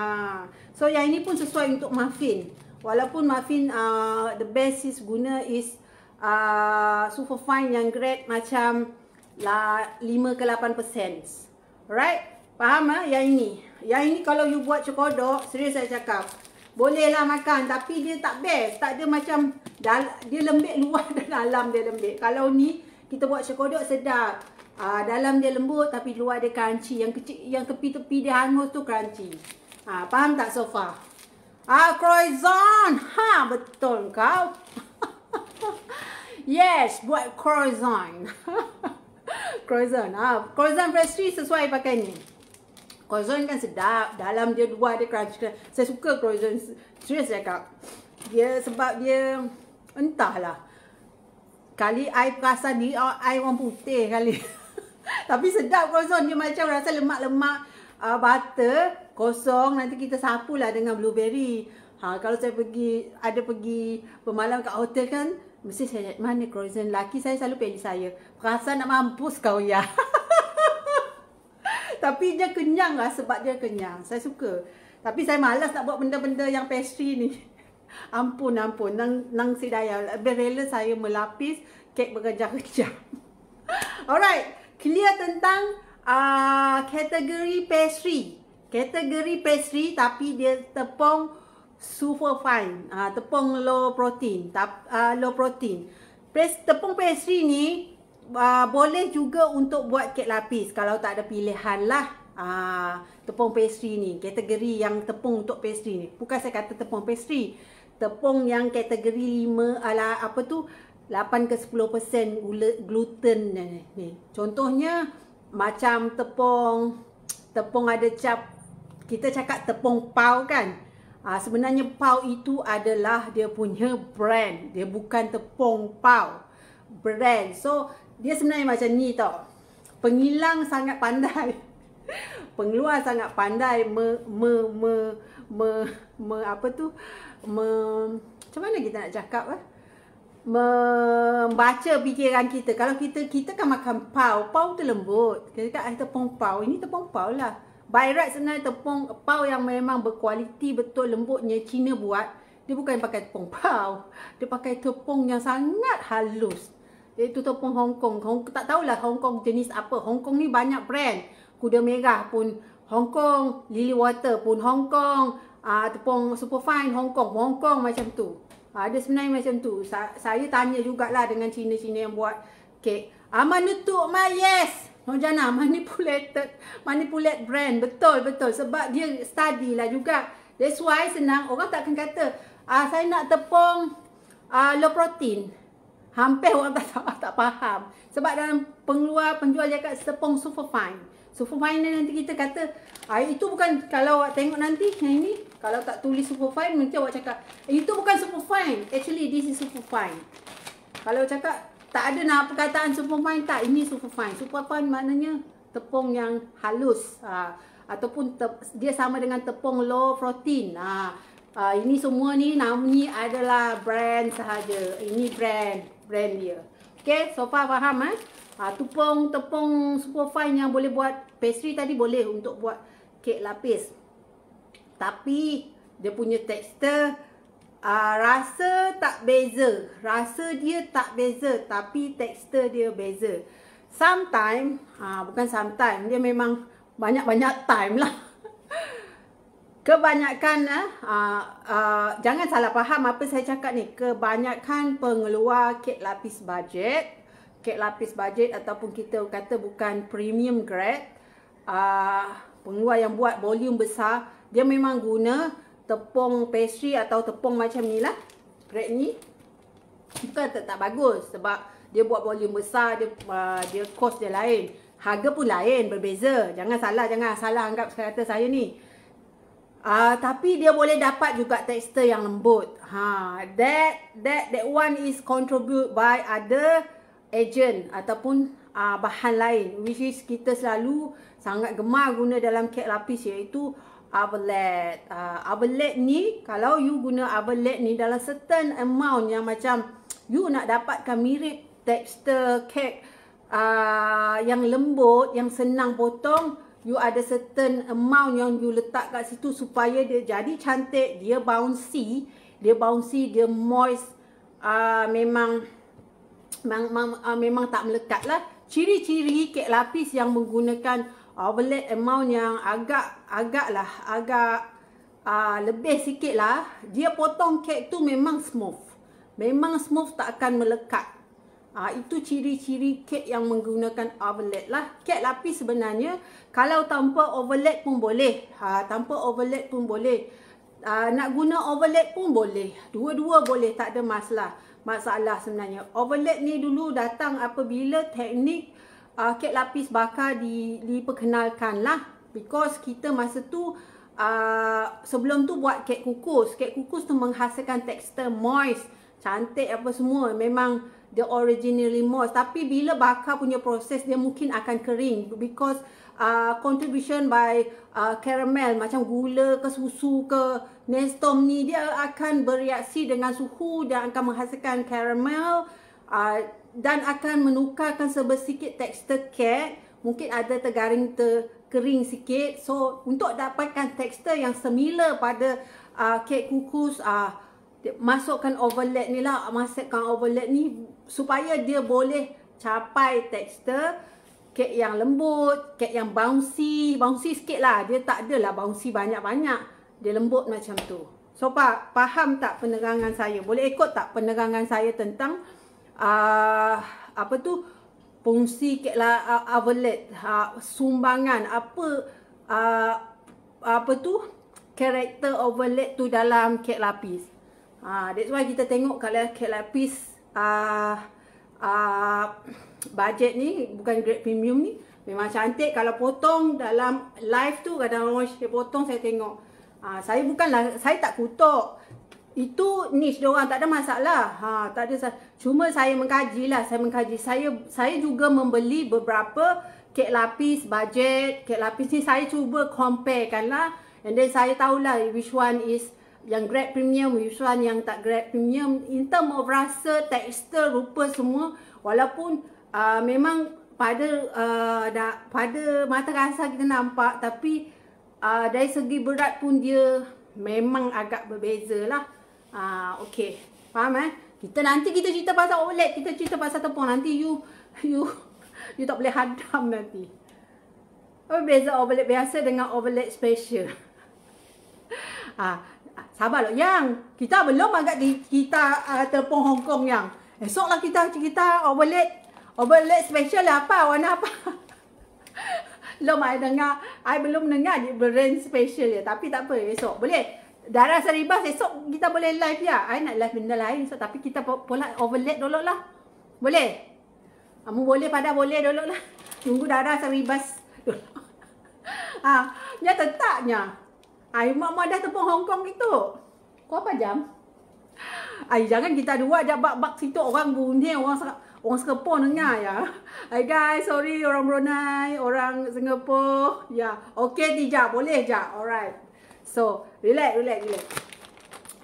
So yang ini pun sesuai untuk muffin. Walaupun muffin uh, the best is guna is uh, super fine yang grade macam lah 5 ke 8 persen Right? Faham lah yang ini. Yang ini kalau you buat cokodok, serius saya cakap. Bolehlah makan tapi dia tak best. Tak ada macam dia lembek luar dan dalam dia lembik. Kalau ni kita buat sekodok sedap. Uh, dalam dia lembut tapi luar dia crunchy. Yang kecil yang tepi-tepi dia hangus tu crunchy. Ah faham tak so far? Ah croissant. Ha betul kau. yes, buat croissant. croissant. Ah croissant pastry sesuai pakai ni croissant kan sedap, dalam dia dua dia crunch. Kan. Saya suka croissant. Serius saya cakap. Dia sebab dia entahlah. Kali I perasan ni, oh, I orang putih kali. Tapi sedap croissant. Dia macam rasa lemak-lemak uh, butter kosong. Nanti kita sapulah dengan blueberry. Ha, kalau saya pergi, ada pergi bermalam kat hotel kan, mesti saya mana croissant. Laki saya selalu pilih saya. Perasan nak mampus kau ya. Tapi dia kenyang lah sebab dia kenyang. Saya suka. Tapi saya malas nak buat benda-benda yang pastry ni. ampun, ampun. Nang, nang si daya. Lebih rela saya melapis kek bergejar-gejar. Alright. Clear tentang uh, kategori pastry. Kategori pastry tapi dia tepung super fine. Uh, tepung low protein. Tap, uh, low protein. Pes, tepung pastry ni uh, boleh juga untuk buat kek lapis kalau tak ada pilihan lah uh, tepung pastry ni kategori yang tepung untuk pastry ni bukan saya kata tepung pastry tepung yang kategori 5 ala apa tu 8 ke 10% gluten ni, ni. contohnya macam tepung tepung ada cap kita cakap tepung pau kan Ha, sebenarnya pau itu adalah dia punya brand Dia bukan tepung pau Brand So dia sebenarnya macam ni tau. Pengilang sangat pandai. Pengeluar sangat pandai me, me, me, me, me, apa tu? Me, macam mana kita nak cakap eh? Membaca fikiran kita. Kalau kita kita kan makan pau, pau tu lembut. Kita kata ah, tepung pau, ini tepung pau lah. By right sebenarnya tepung pau yang memang berkualiti betul lembutnya Cina buat. Dia bukan pakai tepung pau. Dia pakai tepung yang sangat halus. Itu ataupun Hong Kong. Hong, tak tahulah Hong Kong jenis apa. Hong Kong ni banyak brand. Kuda Merah pun Hong Kong. Lily Water pun Hong Kong. Uh, ataupun Superfine Hong Kong. Hong Kong macam tu. Uh, ada sebenarnya macam tu. Sa saya tanya jugalah dengan Cina-Cina yang buat kek. Aman ah, Nutuk Ma, yes! Nojana, oh, manipulated, manipulate brand. Betul, betul. Sebab dia study lah juga. That's why senang. Orang takkan kata, uh, saya nak tepung uh, low protein. Hampir orang tak, tak, tak faham. Sebab dalam pengeluar penjual cakap sepong super fine. Super fine ni nanti kita kata, ah, itu bukan kalau awak tengok nanti yang ini, kalau tak tulis super fine, nanti awak cakap, itu bukan super fine. Actually, this is super fine. Kalau cakap, tak ada nak perkataan super fine, tak, ini super fine. Super fine maknanya tepung yang halus. Ah, ataupun te, dia sama dengan tepung low protein. Ah, ah, ini semua ni, namanya adalah brand sahaja. Ini brand brand dia. Okay, so far faham eh? Ha, tupung, tepung super fine yang boleh buat pastry tadi boleh untuk buat kek lapis. Tapi, dia punya tekstur uh, ah, rasa tak beza. Rasa dia tak beza tapi tekstur dia beza. Sometimes, ha, ah, bukan sometimes, dia memang banyak-banyak time lah. kebanyakan uh, uh, jangan salah faham apa saya cakap ni kebanyakan pengeluar kek lapis bajet kek lapis bajet ataupun kita kata bukan premium grade uh, pengeluar yang buat volume besar dia memang guna tepung pastry atau tepung macam ni lah grade ni bukan tak, tak bagus sebab dia buat volume besar dia uh, dia cost dia lain harga pun lain berbeza jangan salah jangan salah anggap saya kata saya ni Ah uh, tapi dia boleh dapat juga tekstur yang lembut. Ha that that that one is contribute by other agent ataupun uh, bahan lain which is kita selalu sangat gemar guna dalam kek lapis iaitu avalet. Ah uh, avalet ni kalau you guna avalet ni dalam certain amount yang macam you nak dapatkan mirip tekstur kek uh, yang lembut yang senang potong you ada certain amount yang you letak kat situ supaya dia jadi cantik, dia bouncy, dia bouncy, dia moist, uh, memang memang, uh, memang tak melekat lah. Ciri-ciri kek lapis yang menggunakan overlap amount yang agak, agak lah, agak uh, lebih sikit lah, dia potong kek tu memang smooth. Memang smooth tak akan melekat. Ha, itu ciri-ciri kek yang menggunakan overlap lah. Kek lapis sebenarnya kalau tanpa overlap pun boleh. Ha, tanpa overlap pun boleh. Ha, nak guna overlap pun boleh. Dua-dua boleh tak ada masalah. Masalah sebenarnya. Overlap ni dulu datang apabila teknik uh, ha, kek lapis bakar di, diperkenalkan lah. Because kita masa tu uh, sebelum tu buat kek kukus. Kek kukus tu menghasilkan tekstur moist. Cantik apa semua. Memang the original remorse tapi bila bakar punya proses dia mungkin akan kering because uh, contribution by uh, caramel macam gula ke susu ke nestom ni dia akan bereaksi dengan suhu dan akan menghasilkan caramel uh, dan akan menukarkan sebesikit tekstur kek mungkin ada tergaring ter kering sikit so untuk dapatkan tekstur yang semila pada uh, kek kukus uh, masukkan overlap ni lah masukkan overlap ni supaya dia boleh capai tekstur kek yang lembut, kek yang bouncy, bouncy sikit lah. Dia tak adalah bouncy banyak-banyak. Dia lembut macam tu. So, Pak, faham tak penerangan saya? Boleh ikut tak penerangan saya tentang uh, apa tu? Fungsi kek lah, uh, avalet, uh, ha, sumbangan, apa uh, apa tu? Karakter overlet tu dalam kek lapis. Ha, that's why kita tengok kalau kek lapis uh, uh, budget ni bukan grade premium ni memang cantik kalau potong dalam live tu kadang orang saya potong saya tengok uh, saya bukanlah saya tak kutuk itu niche diorang tak ada masalah ha, tak ada cuma saya mengkaji lah saya mengkaji saya saya juga membeli beberapa kek lapis budget kek lapis ni saya cuba compare kan and then saya tahulah which one is uh, yang grab premium Yusran yang tak grab premium in term of rasa tekstur rupa semua walaupun uh, memang pada uh, dah, pada mata kasar kita nampak tapi uh, dari segi berat pun dia memang agak berbeza lah uh, Okay faham eh kita nanti kita cerita pasal OLED kita cerita pasal tepung nanti you you you tak boleh hadam nanti apa beza OLED biasa dengan OLED special ah sabar loh yang kita belum agak di kita uh, ah, telefon Hong Kong yang esok lah kita kita overlay overlay special lah apa warna apa belum ada dengar I belum dengar di brand special ya tapi tak apa esok boleh darah seribas esok kita boleh live ya I nak live benda lain so tapi kita pola overlay dulu lah boleh kamu ah, boleh pada boleh dulu lah tunggu darah seribas ah ha, nya tetaknya Ai mama dah tepung Hong Kong gitu. Kau apa jam? Ai jangan kita dua aja bak-bak situ orang bunyi orang orang Singapore dengar ya. Hai guys, sorry orang Brunei, orang Singapura. Ya, okey dijak boleh jak. Alright. So, relax, relax, relax.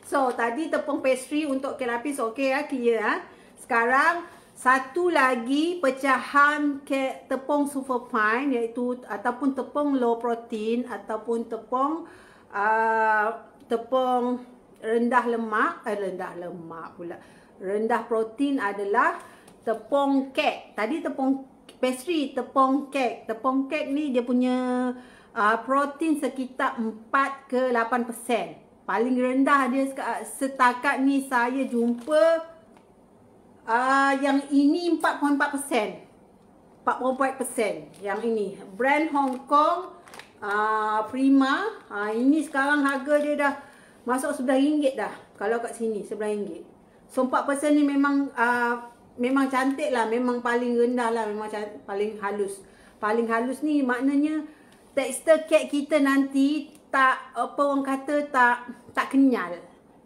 So, tadi tepung pastry untuk kek lapis okey ya, clear ya. Sekarang satu lagi pecahan ke tepung super fine iaitu ataupun tepung low protein ataupun tepung Ah, tepung rendah lemak, eh, rendah lemak pula. Rendah protein adalah tepung kek. Tadi tepung pastry, tepung kek. Tepung kek ni dia punya uh, protein sekitar 4 ke 8 persen. Paling rendah dia setakat ni saya jumpa uh, yang ini 4.4 persen. 4.4 persen yang ini. Brand Hong Kong 4.4 Ah, prima. Ha, ini sekarang harga dia dah masuk RM11 dah. Kalau kat sini RM11. So 4% ni memang uh, memang cantik lah. Memang paling rendah lah. Memang paling halus. Paling halus ni maknanya tekstur kek kita nanti tak apa orang kata tak tak kenyal.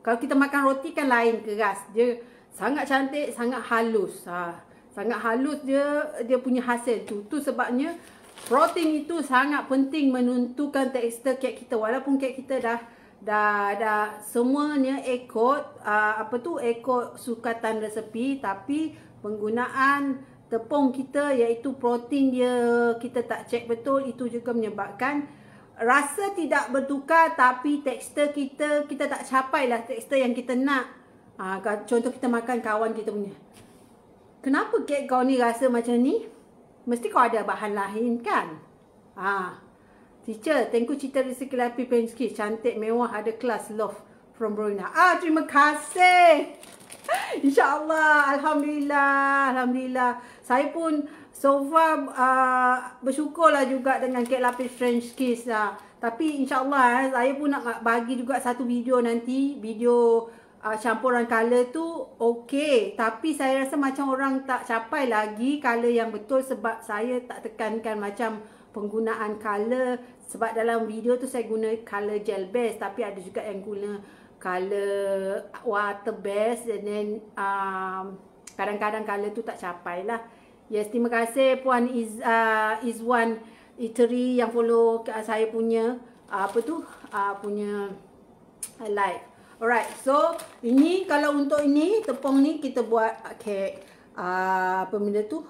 Kalau kita makan roti kan lain keras. Dia sangat cantik, sangat halus. Ha. Sangat halus dia dia punya hasil tu. Tu sebabnya Protein itu sangat penting menentukan tekstur kek kita walaupun kek kita dah dah dah semuanya ekor ah, apa tu ekor sukatan resepi tapi penggunaan tepung kita iaitu protein dia kita tak cek betul itu juga menyebabkan rasa tidak bertukar tapi tekstur kita kita tak capai lah tekstur yang kita nak. Ha, contoh kita makan kawan kita punya. Kenapa kek kau ni rasa macam ni? Mesti kau ada bahan lain kan? Ha. Teacher, tengku cerita rezeki lapi penski. Cantik, mewah, ada kelas. Love from Brunei. Ah, terima kasih. InsyaAllah. Alhamdulillah. Alhamdulillah. Saya pun so far uh, bersyukurlah juga dengan Kek Lapis French Kiss. lah. Tapi insyaAllah eh, saya pun nak bagi juga satu video nanti. Video uh, campuran colour tu okey tapi saya rasa macam orang tak capai lagi colour yang betul sebab saya tak tekankan macam penggunaan colour sebab dalam video tu saya guna colour gel base tapi ada juga yang guna colour water base dan then um, kadang-kadang uh, colour tu tak capai lah yes terima kasih puan Iz, uh, Izwan Iteri yang follow ah, saya punya uh, apa tu uh, punya like Alright, so ini kalau untuk ini tepung ni kita buat ah, ke uh, ah, apa benda tu?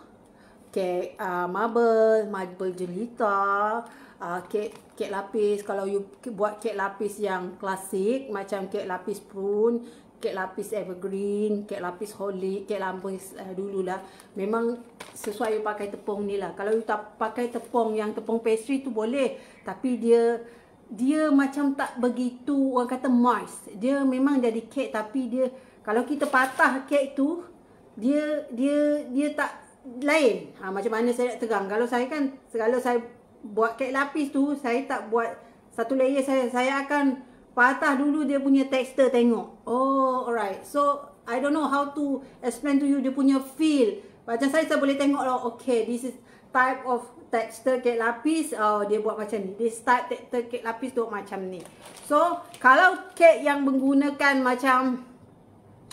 ke ah, marble, marble jelita, uh, ke kek lapis. Kalau you buat ke lapis yang klasik macam ke lapis prune, ke lapis evergreen, ke lapis holly, ke lapis eh, dulu lah. Memang sesuai pakai tepung ni lah. Kalau you tak pakai tepung yang tepung pastry tu boleh. Tapi dia dia macam tak begitu orang kata moist. Dia memang jadi kek tapi dia kalau kita patah kek tu dia dia dia tak lain. Ha, macam mana saya nak terang? Kalau saya kan kalau saya buat kek lapis tu saya tak buat satu layer saya saya akan patah dulu dia punya tekstur tengok. Oh alright. So I don't know how to explain to you dia punya feel. Macam saya saya boleh tengok lah. Okay this is type of texture kek lapis uh, dia buat macam ni. This type texture kek lapis tu macam ni. So, kalau kek yang menggunakan macam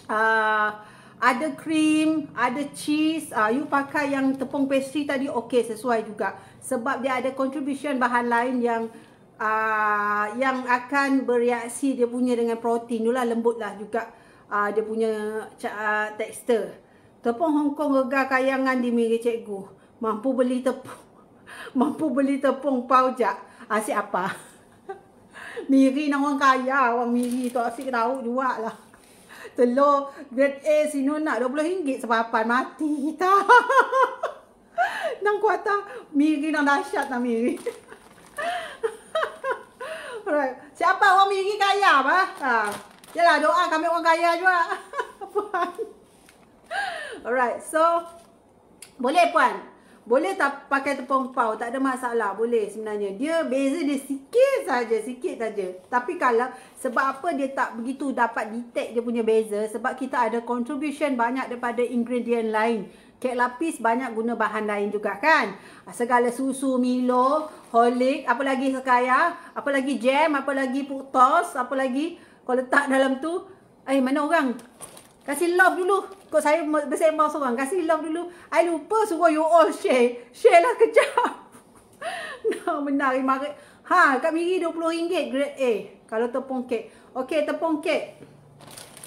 uh, ada cream, ada cheese, uh, you pakai yang tepung pastry tadi okey sesuai juga. Sebab dia ada contribution bahan lain yang uh, yang akan bereaksi dia punya dengan protein. Itulah lembutlah juga uh, dia punya uh, texture. Tepung Hong Kong regal kayangan di miri cikgu mampu beli tepung mampu beli tepung pau jak asyik apa miri nang orang kaya orang miri tu asyik tahu juga lah telur grade A sini nak RM20 sepapan mati kita nang kuata miri nang dahsyat nang miri Alright. Siapa orang miri kaya apa? Ha. Yalah doa kami orang kaya juga. Puan. Alright, so boleh puan. Boleh tak pakai tepung pau, tak ada masalah. Boleh sebenarnya. Dia beza dia sikit saja, sikit saja. Tapi kalau sebab apa dia tak begitu dapat detect dia punya beza, sebab kita ada contribution banyak daripada ingredient lain. Kek lapis banyak guna bahan lain juga kan. Segala susu, milo, holik, apa lagi sekaya, apa lagi jam, apa lagi putos, apa lagi kau letak dalam tu. Eh mana orang? Kasih love dulu. Kau saya bersembang seorang. Kasih love dulu. I lupa suruh you all share. Share lah kejap. nah, benar. Mari. Ha, kat miri RM20 grade A. Kalau tepung kek. Okay, tepung kek.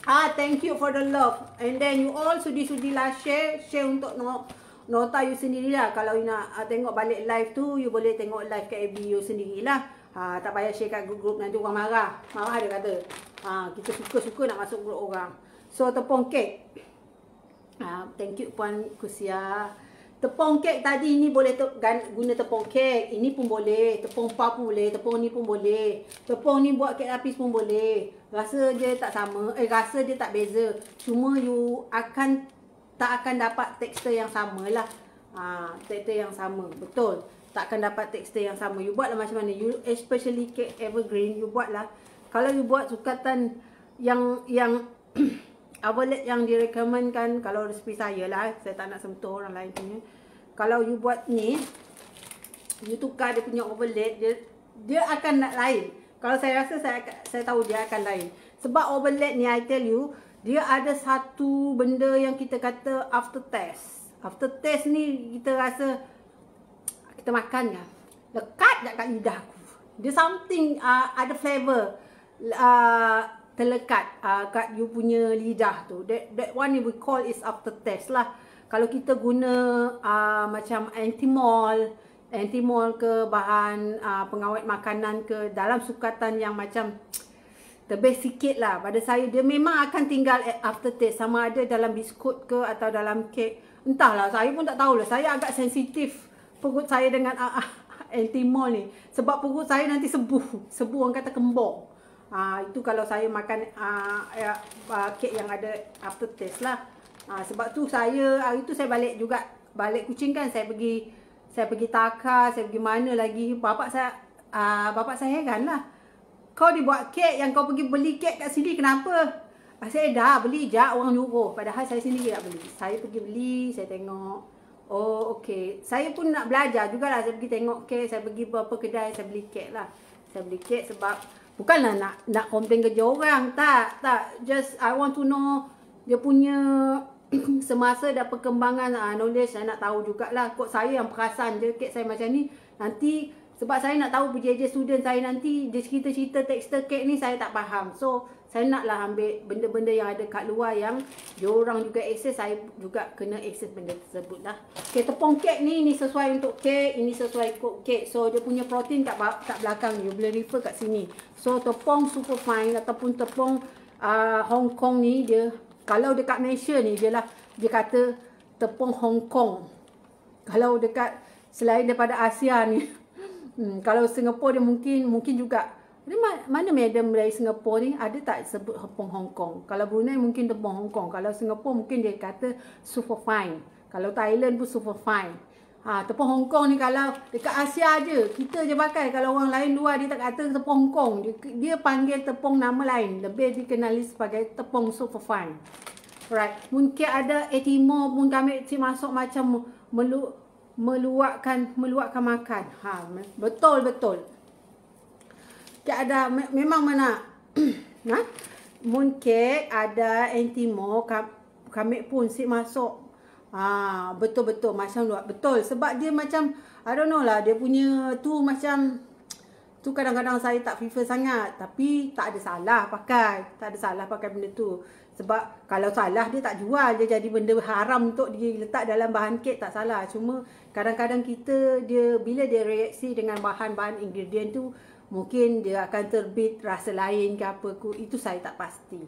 Ah, thank you for the love. And then you all sudi-sudilah share. Share untuk no, nota you lah Kalau you nak uh, tengok balik live tu, you boleh tengok live kat FB you lah, Ha, tak payah share kat group group nanti orang marah. Marah dia kata. Ha, kita suka-suka nak masuk grup orang. So tepung kek. Ah, thank you puan Kusia. Tepung kek tadi ni boleh te guna tepung kek. Ini pun boleh. Tepung pau pun boleh. Tepung ni pun boleh. Tepung ni buat kek lapis pun boleh. Rasa dia tak sama. Eh, rasa dia tak beza. Cuma you akan tak akan dapat tekstur yang sama lah. Ha, tekstur yang sama. Betul. Tak akan dapat tekstur yang sama. You buatlah macam mana. You especially cake evergreen. You buatlah. Kalau you buat sukatan yang... yang Overlap yang direkomenkan kalau resipi saya lah. Eh. Saya tak nak sentuh orang lain punya. Kalau you buat ni, you tukar dia punya overlap, dia dia akan nak lain. Kalau saya rasa, saya saya tahu dia akan lain. Sebab overlap ni, I tell you, dia ada satu benda yang kita kata after test. After test ni, kita rasa, kita makan lah. Lekat tak kat lidah aku. Dia something, uh, ada flavor. Uh, terlekat uh, kat you punya lidah tu. That that one we call is after test lah. Kalau kita guna uh, macam antimol, antimol ke bahan uh, pengawet makanan ke dalam sukatan yang macam tebes sikit lah. Pada saya dia memang akan tinggal after test sama ada dalam biskut ke atau dalam kek. Entahlah saya pun tak tahu lah. Saya agak sensitif perut saya dengan uh, uh, antimol ni. Sebab perut saya nanti sebuh. Sebuh orang kata kembang. Uh, itu kalau saya makan uh, uh, kek yang ada aftertaste lah. Uh, sebab tu saya, hari tu saya balik juga. Balik kucing kan saya pergi saya pergi takar, saya pergi mana lagi. Bapak saya, uh, bapak saya kan lah. Kau dibuat kek yang kau pergi beli kek kat sini kenapa? Saya dah beli je orang nyuruh. Padahal saya sendiri tak beli. Saya pergi beli, saya tengok. Oh, okey. Saya pun nak belajar jugalah. Saya pergi tengok kek, saya pergi beberapa kedai, saya beli kek lah. Saya beli kek sebab... Bukanlah nak nak komplain kerja orang. Tak, tak. Just I want to know dia punya semasa dan perkembangan uh, knowledge. Saya nak tahu jugalah. Kok saya yang perasan je kek saya macam ni. Nanti sebab saya nak tahu PJJ student saya nanti dia cerita-cerita tekster kek ni saya tak faham. So, saya naklah ambil benda-benda yang ada kat luar yang dia orang juga akses, saya juga kena akses benda tersebut lah. Okay, tepung kek ni, ini sesuai untuk kek, ini sesuai untuk kek. So, dia punya protein kat, kat belakang ni, you boleh refer kat sini. So, tepung super fine ataupun tepung uh, Hong Kong ni, dia kalau dekat Malaysia ni, dia lah, dia kata tepung Hong Kong. Kalau dekat, selain daripada Asia ni, hmm, kalau Singapura dia mungkin, mungkin juga ini mana madam dari Singapura ni ada tak sebut tepung Hong Kong? Kalau Brunei mungkin tepung Hong Kong. Kalau Singapura mungkin dia kata super fine. Kalau Thailand pun super fine. Ha, tepung Hong Kong ni kalau dekat Asia aje, kita je pakai. Kalau orang lain luar dia tak kata tepung Hong Kong. Dia, dia panggil tepung nama lain. Lebih dikenali sebagai tepung super fine. Right. Mungkin ada etimo pun kami cik masuk macam melu meluakkan meluakkan makan. Ha, betul betul ada memang mana nah ha? mooncake ada antimo kami pun si masuk ah betul-betul macam luar betul sebab dia macam i don't know lah dia punya tu macam tu kadang-kadang saya tak prefer sangat tapi tak ada salah pakai tak ada salah pakai benda tu sebab kalau salah dia tak jual dia jadi benda haram untuk diletak dalam bahan kek tak salah cuma kadang-kadang kita dia bila dia reaksi dengan bahan-bahan ingredient tu Mungkin dia akan terbit rasa lain ke apa ku. Itu saya tak pasti.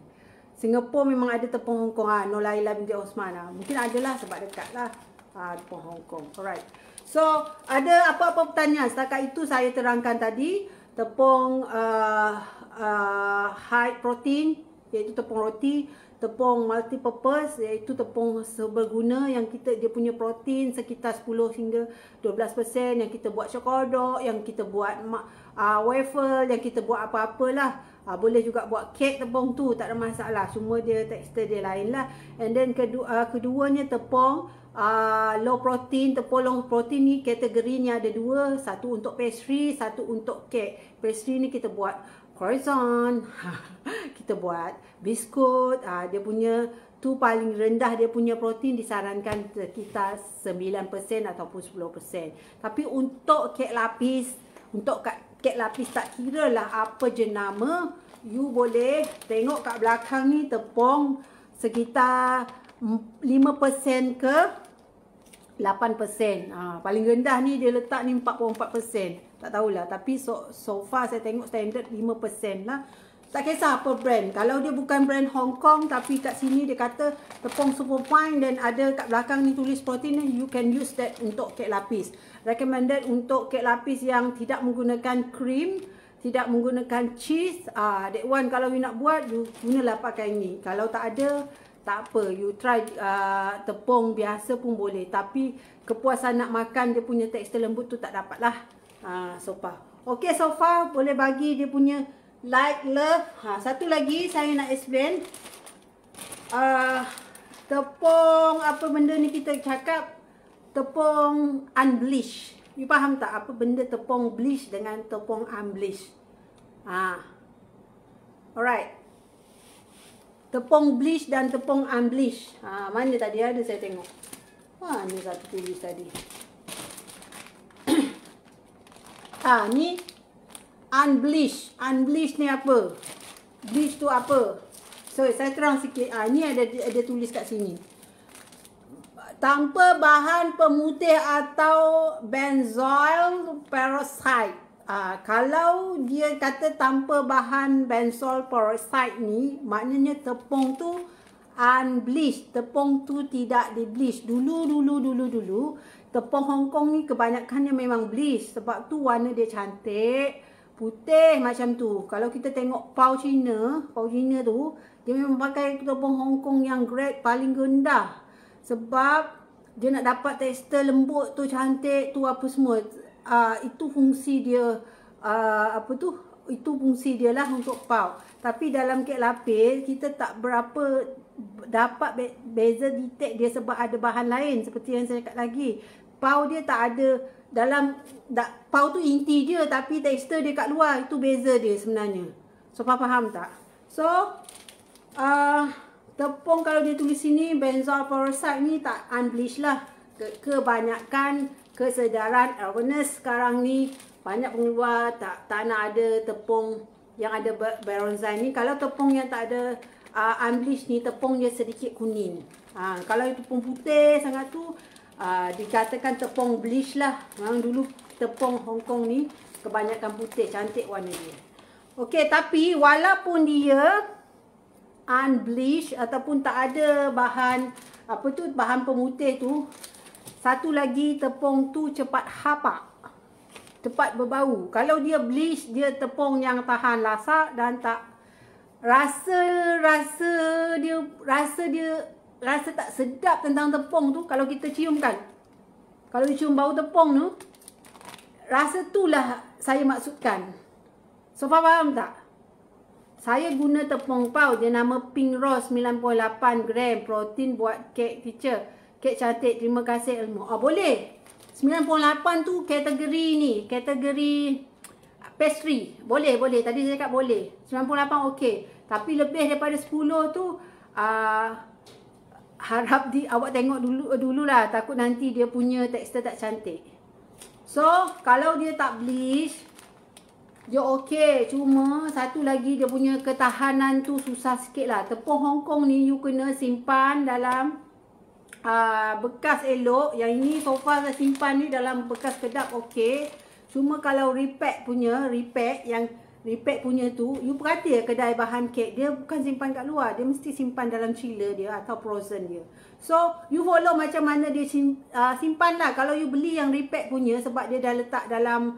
Singapura memang ada tepung Hong Kong. Ha. Ah, Nolaila binti Osman. Ha. Mungkin adalah sebab dekat lah. Ha, tepung Hong Kong. Alright. So, ada apa-apa pertanyaan? Setakat itu saya terangkan tadi. Tepung uh, uh, high protein. Iaitu tepung roti. Tepung multi-purpose iaitu tepung seberguna yang kita dia punya protein sekitar 10 hingga 12% yang kita buat syokodok, yang kita buat mak, uh, waffle yang kita buat apa-apalah. Uh, ah, boleh juga buat kek tepung tu tak ada masalah. Semua dia tekstur dia lain lah. And then kedua, uh, keduanya tepung. Uh, low protein, tepung low protein ni kategori ni ada dua. Satu untuk pastry, satu untuk kek. Pastry ni kita buat croissant. kita buat biskut. Uh, dia punya tu paling rendah dia punya protein disarankan sekitar 9% ataupun 10%. Tapi untuk kek lapis, untuk kat Kek lapis tak kira lah apa je nama. You boleh tengok kat belakang ni tepung sekitar 5% ke 8%. Ha, paling rendah ni dia letak ni 4.4%. Tak tahulah tapi so, so far saya tengok standard 5% lah tak kisah apa brand. Kalau dia bukan brand Hong Kong tapi kat sini dia kata tepung super fine dan ada kat belakang ni tulis protein ni you can use that untuk kek lapis. Recommended untuk kek lapis yang tidak menggunakan cream, tidak menggunakan cheese. Ah, uh, that one kalau you nak buat you gunalah pakai ni. Kalau tak ada tak apa, you try uh, tepung biasa pun boleh tapi kepuasan nak makan dia punya tekstur lembut tu tak dapatlah. Ah, uh, so far. Okey, so far boleh bagi dia punya like, love. Ha, satu lagi saya nak explain. Uh, tepung apa benda ni kita cakap. Tepung unbleached. You faham tak apa benda tepung bleached dengan tepung unbleached? Ha. Alright. Tepung bleached dan tepung unbleached. Ha, mana tadi ada saya tengok. Mana satu tulis tadi. Ah, ni unbleached. Unbleached ni apa? Bleach tu apa? So, saya terang sikit. Ha, ni ada, ada tulis kat sini. Tanpa bahan pemutih atau benzoyl peroxide. Ha, kalau dia kata tanpa bahan benzoyl peroxide ni, maknanya tepung tu unbleached. Tepung tu tidak dibleached. Dulu, dulu, dulu, dulu. Tepung Hong Kong ni kebanyakannya memang bleached. Sebab tu warna dia cantik putih macam tu. Kalau kita tengok pau China, pau China tu, dia memang pakai tepung Hong Kong yang grade paling rendah. Sebab dia nak dapat tekstur lembut tu cantik tu apa semua. Uh, itu fungsi dia, uh, apa tu, itu fungsi dia lah untuk pau. Tapi dalam kek lapis, kita tak berapa dapat be beza detect dia sebab ada bahan lain. Seperti yang saya cakap lagi, pau dia tak ada dalam dak pau tu inti dia tapi tekstur dia kat luar itu beza dia sebenarnya. So faham faham tak? So uh, tepung kalau dia tulis sini benzoyl peroxide ni tak unbleach lah. Kebanyakan kesedaran awareness sekarang ni banyak pengeluar tak tak nak ada tepung yang ada beronzyme ni kalau tepung yang tak ada uh, unbleach ni tepung dia sedikit kuning. Ha, kalau itu tepung putih sangat tu uh, dikatakan tepung bleach lah. Memang dulu tepung Hong Kong ni kebanyakan putih. Cantik warna dia. Okey, tapi walaupun dia unbleached ataupun tak ada bahan apa tu bahan pemutih tu, satu lagi tepung tu cepat hapak. Cepat berbau. Kalau dia bleach, dia tepung yang tahan lasak dan tak rasa rasa dia rasa dia rasa tak sedap tentang tepung tu kalau kita ciumkan. Kalau kita cium bau tepung tu, rasa itulah saya maksudkan. So, faham tak? Saya guna tepung pau, dia nama Pink Rose 9.8 gram protein buat kek teacher. Kek cantik, terima kasih ilmu. Oh, boleh. 9.8 tu kategori ni, kategori pastry. Boleh, boleh. Tadi saya cakap boleh. 9.8 okey. Tapi lebih daripada 10 tu, Uh, harap di awak tengok dulu dulu lah takut nanti dia punya tekstur tak cantik. So, kalau dia tak bleach dia okey cuma satu lagi dia punya ketahanan tu susah sikit lah Tepung Hong Kong ni you kena simpan dalam uh, bekas elok Yang ini so far saya simpan ni dalam bekas kedap okey Cuma kalau repack punya repack yang Repack punya tu, you perhati ya kedai bahan kek dia bukan simpan kat luar. Dia mesti simpan dalam chiller dia atau frozen dia. So, you follow macam mana dia ah, simpan lah. Kalau you beli yang repack punya sebab dia dah letak dalam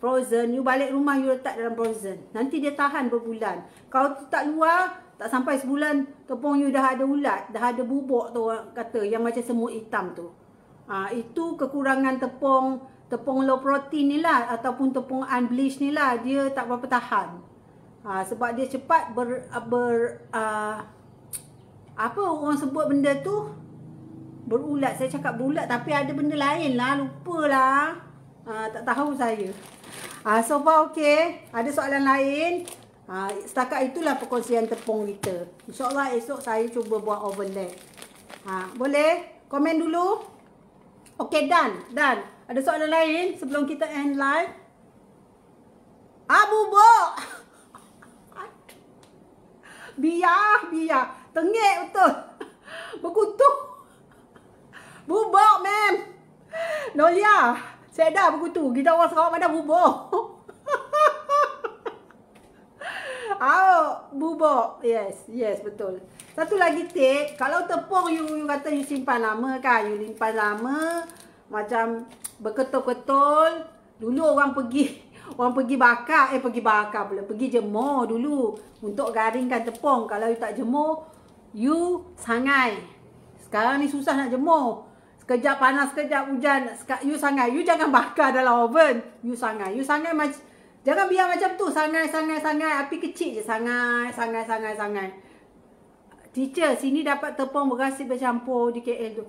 frozen, you balik rumah you letak dalam frozen. Nanti dia tahan berbulan. Kalau tu tak luar, tak sampai sebulan, tepung you dah ada ulat, dah ada bubuk tu kata yang macam semut hitam tu. ha, Itu kekurangan tepung tepung low protein ni lah ataupun tepung unbleached ni lah dia tak berapa tahan. Ha, sebab dia cepat ber, ber uh, apa orang sebut benda tu berulat. Saya cakap berulat tapi ada benda lain lah. Lupalah. Ha, tak tahu saya. Ha, so far okay. Ada soalan lain. Ha, setakat itulah perkongsian tepung kita. InsyaAllah esok saya cuba buat overlap. Ha, boleh? Komen dulu. Okay, done. Done. Ada soalan lain sebelum kita end live? Abu Bok! Biar, biar. Tengik betul. Berkutuk. Bubok, ma'am. Nolia, saya dah berkutuk. Kita orang Sarawak mana bubok? Oh, bubok. Yes, yes, betul. Satu lagi tip. Kalau tepung, you, you kata you simpan lama kan? You simpan lama macam berketul-ketul. Dulu orang pergi orang pergi bakar, eh pergi bakar pula. Pergi jemur dulu untuk garingkan tepung. Kalau you tak jemur, you sangai. Sekarang ni susah nak jemur. Sekejap panas, sekejap hujan. You sangai. You jangan bakar dalam oven. You sangai. You sangai macam... Jangan biar macam tu. Sangai, sangai, sangai. Api kecil je. Sangai, sangai, sangai, sangai. Teacher, sini dapat tepung berasik bercampur di KL tu.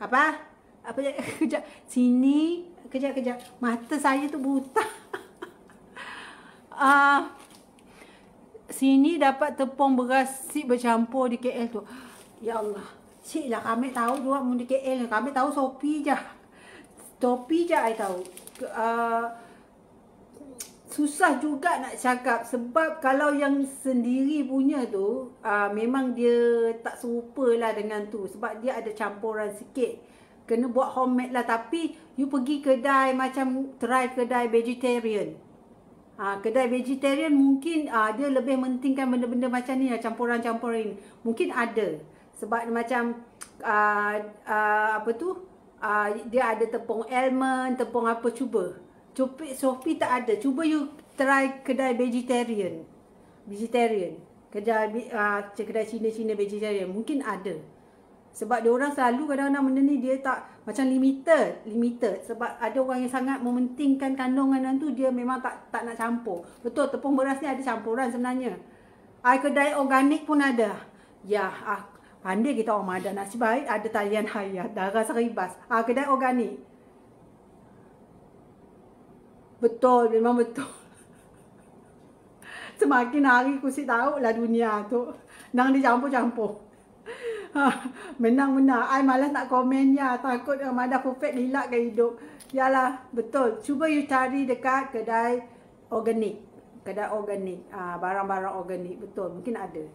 Apa? apa ya kejap sini kejap kejap mata saya tu buta uh, sini dapat tepung beras si bercampur di KL tu ya Allah si lah kami tahu juga mudi KL kami tahu sopi ja topi ja saya tahu uh, susah juga nak cakap sebab kalau yang sendiri punya tu uh, memang dia tak serupalah dengan tu sebab dia ada campuran sikit kena buat homemade lah tapi you pergi kedai macam try kedai vegetarian. Ha, kedai vegetarian mungkin uh, dia lebih mentingkan benda-benda macam ni lah, campuran-campuran. Mungkin ada sebab macam uh, uh, apa tu uh, dia ada tepung almond, tepung apa cuba. Cupik sofi tak ada. Cuba you try kedai vegetarian. Vegetarian. Kedai uh, kedai Cina-Cina vegetarian mungkin ada. Sebab dia orang selalu kadang-kadang benda ni dia tak macam limited, limited. Sebab ada orang yang sangat mementingkan kandungan kandunganan tu dia memang tak tak nak campur. Betul, tepung beras ni ada campuran sebenarnya. Air kedai organik pun ada. Ya, ah, pandai kita orang ada nasib baik ada talian hayat, darah seribas. Air kedai organik. Betul, memang betul. Semakin hari kusik tahu lah dunia tu. Nang dicampur-campur. Ah, menang-menang. I malas nak komen ya. Takut uh, Madah Perfect lilakkan hidup. Yalah, betul. Cuba you cari dekat kedai organik. Kedai organik. Ah, barang-barang organik. Betul. Mungkin ada.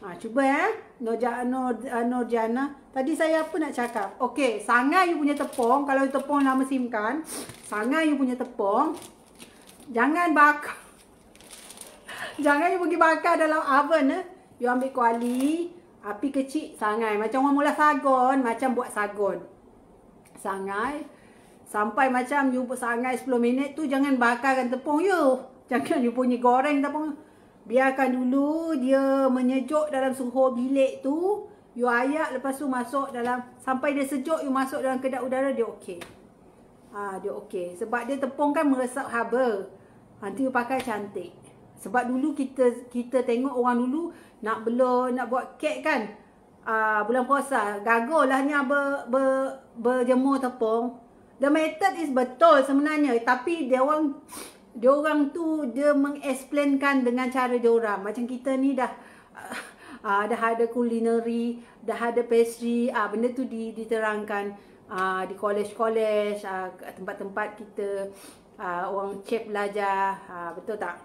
Ha, cuba eh. Nurjana. No, ja, no, uh, no Tadi saya apa nak cakap? Okey. Sangat you punya tepung. Kalau you tepung lama simkan. Sangat you punya tepung. Jangan bakar. Jangan you pergi bakar dalam oven eh. You ambil kuali api kecil sangai macam orang mula sagon macam buat sagon sangai sampai macam you buat sangai 10 minit tu jangan bakarkan tepung you jangan you punya goreng tepung biarkan dulu dia menyejuk dalam suhu bilik tu you ayak lepas tu masuk dalam sampai dia sejuk you masuk dalam kedap udara dia okey ha, dia okey sebab dia tepung kan meresap haba nanti you pakai cantik sebab dulu kita kita tengok orang dulu nak belur, nak buat kek kan. Uh, bulan puasa, gagal gagolahnya ber, ber, berjemur tepung. The method is betul sebenarnya. Tapi dia orang, dia orang tu dia mengexplainkan dengan cara dia orang. Macam kita ni dah... Uh, dah ada kulineri, dah ada pastry, uh, benda tu di, diterangkan uh, di kolej-kolej, tempat-tempat uh, kita uh, orang cek belajar, uh, betul tak?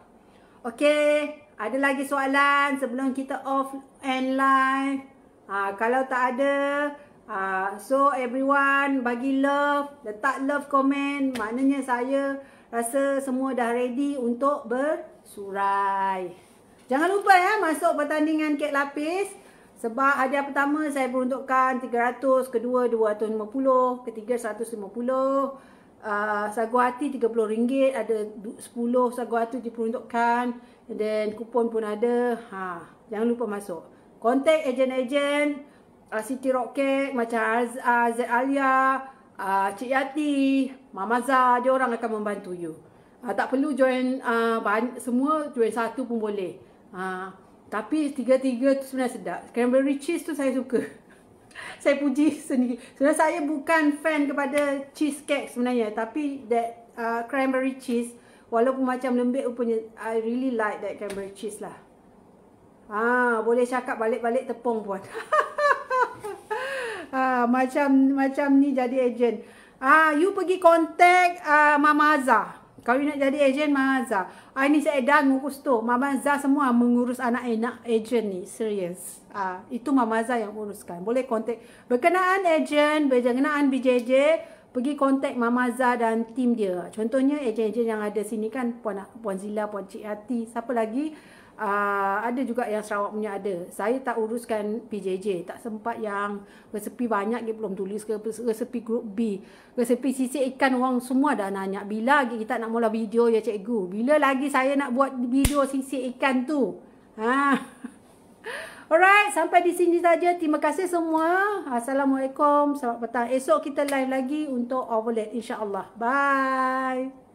Okay ada lagi soalan sebelum kita off and live. Ah kalau tak ada ah so everyone bagi love, letak love komen. Maknanya saya rasa semua dah ready untuk bersurai. Jangan lupa ya masuk pertandingan kek lapis sebab hadiah pertama saya peruntukkan 300, kedua 250, ketiga 150. Uh, ah, sagu hati RM30 Ada 10 sagu hati diperuntukkan Then kupon pun ada. Ha, jangan lupa masuk. Contact ejen-ejen uh, ah, City Cake, macam Az uh, ah, Z Alia, uh, Cik Yati, Mama Za, dia orang akan membantu you. Uh, tak perlu join uh, semua, join satu pun boleh. Ha, uh, tapi tiga-tiga tu sebenarnya sedap. Cranberry cheese tu saya suka. saya puji sendiri. Sebenarnya saya bukan fan kepada cheesecake sebenarnya. Tapi that uh, cranberry cheese Walaupun macam lembek rupanya I really like that camber cheese lah Haa boleh cakap balik-balik tepung pun Haa macam, macam ni jadi agent Haa you pergi contact uh, Mama Azhar Kalau nak jadi agent Mama Azhar ha, I ni saya dah ngurus tu Mama Azhar semua mengurus anak enak agent ni Serius Ah, ha, itu Mama Azhar yang uruskan Boleh contact Berkenaan agent Berkenaan BJJ Berkenaan BJJ pergi kontak Mama Zah dan tim dia. Contohnya ejen-ejen yang ada sini kan Puan Puan Zila, Puan Cik Yati, siapa lagi? Uh, ada juga yang Sarawak punya ada. Saya tak uruskan PJJ. Tak sempat yang resepi banyak lagi belum tulis ke resepi group B. Resepi sisi ikan orang semua dah nanya. Bila lagi kita nak mula video ya cikgu? Bila lagi saya nak buat video sisi ikan tu? Ha? Alright, sampai di sini saja. Terima kasih semua. Assalamualaikum. Selamat petang. Esok kita live lagi untuk overlay Insyaallah. Bye.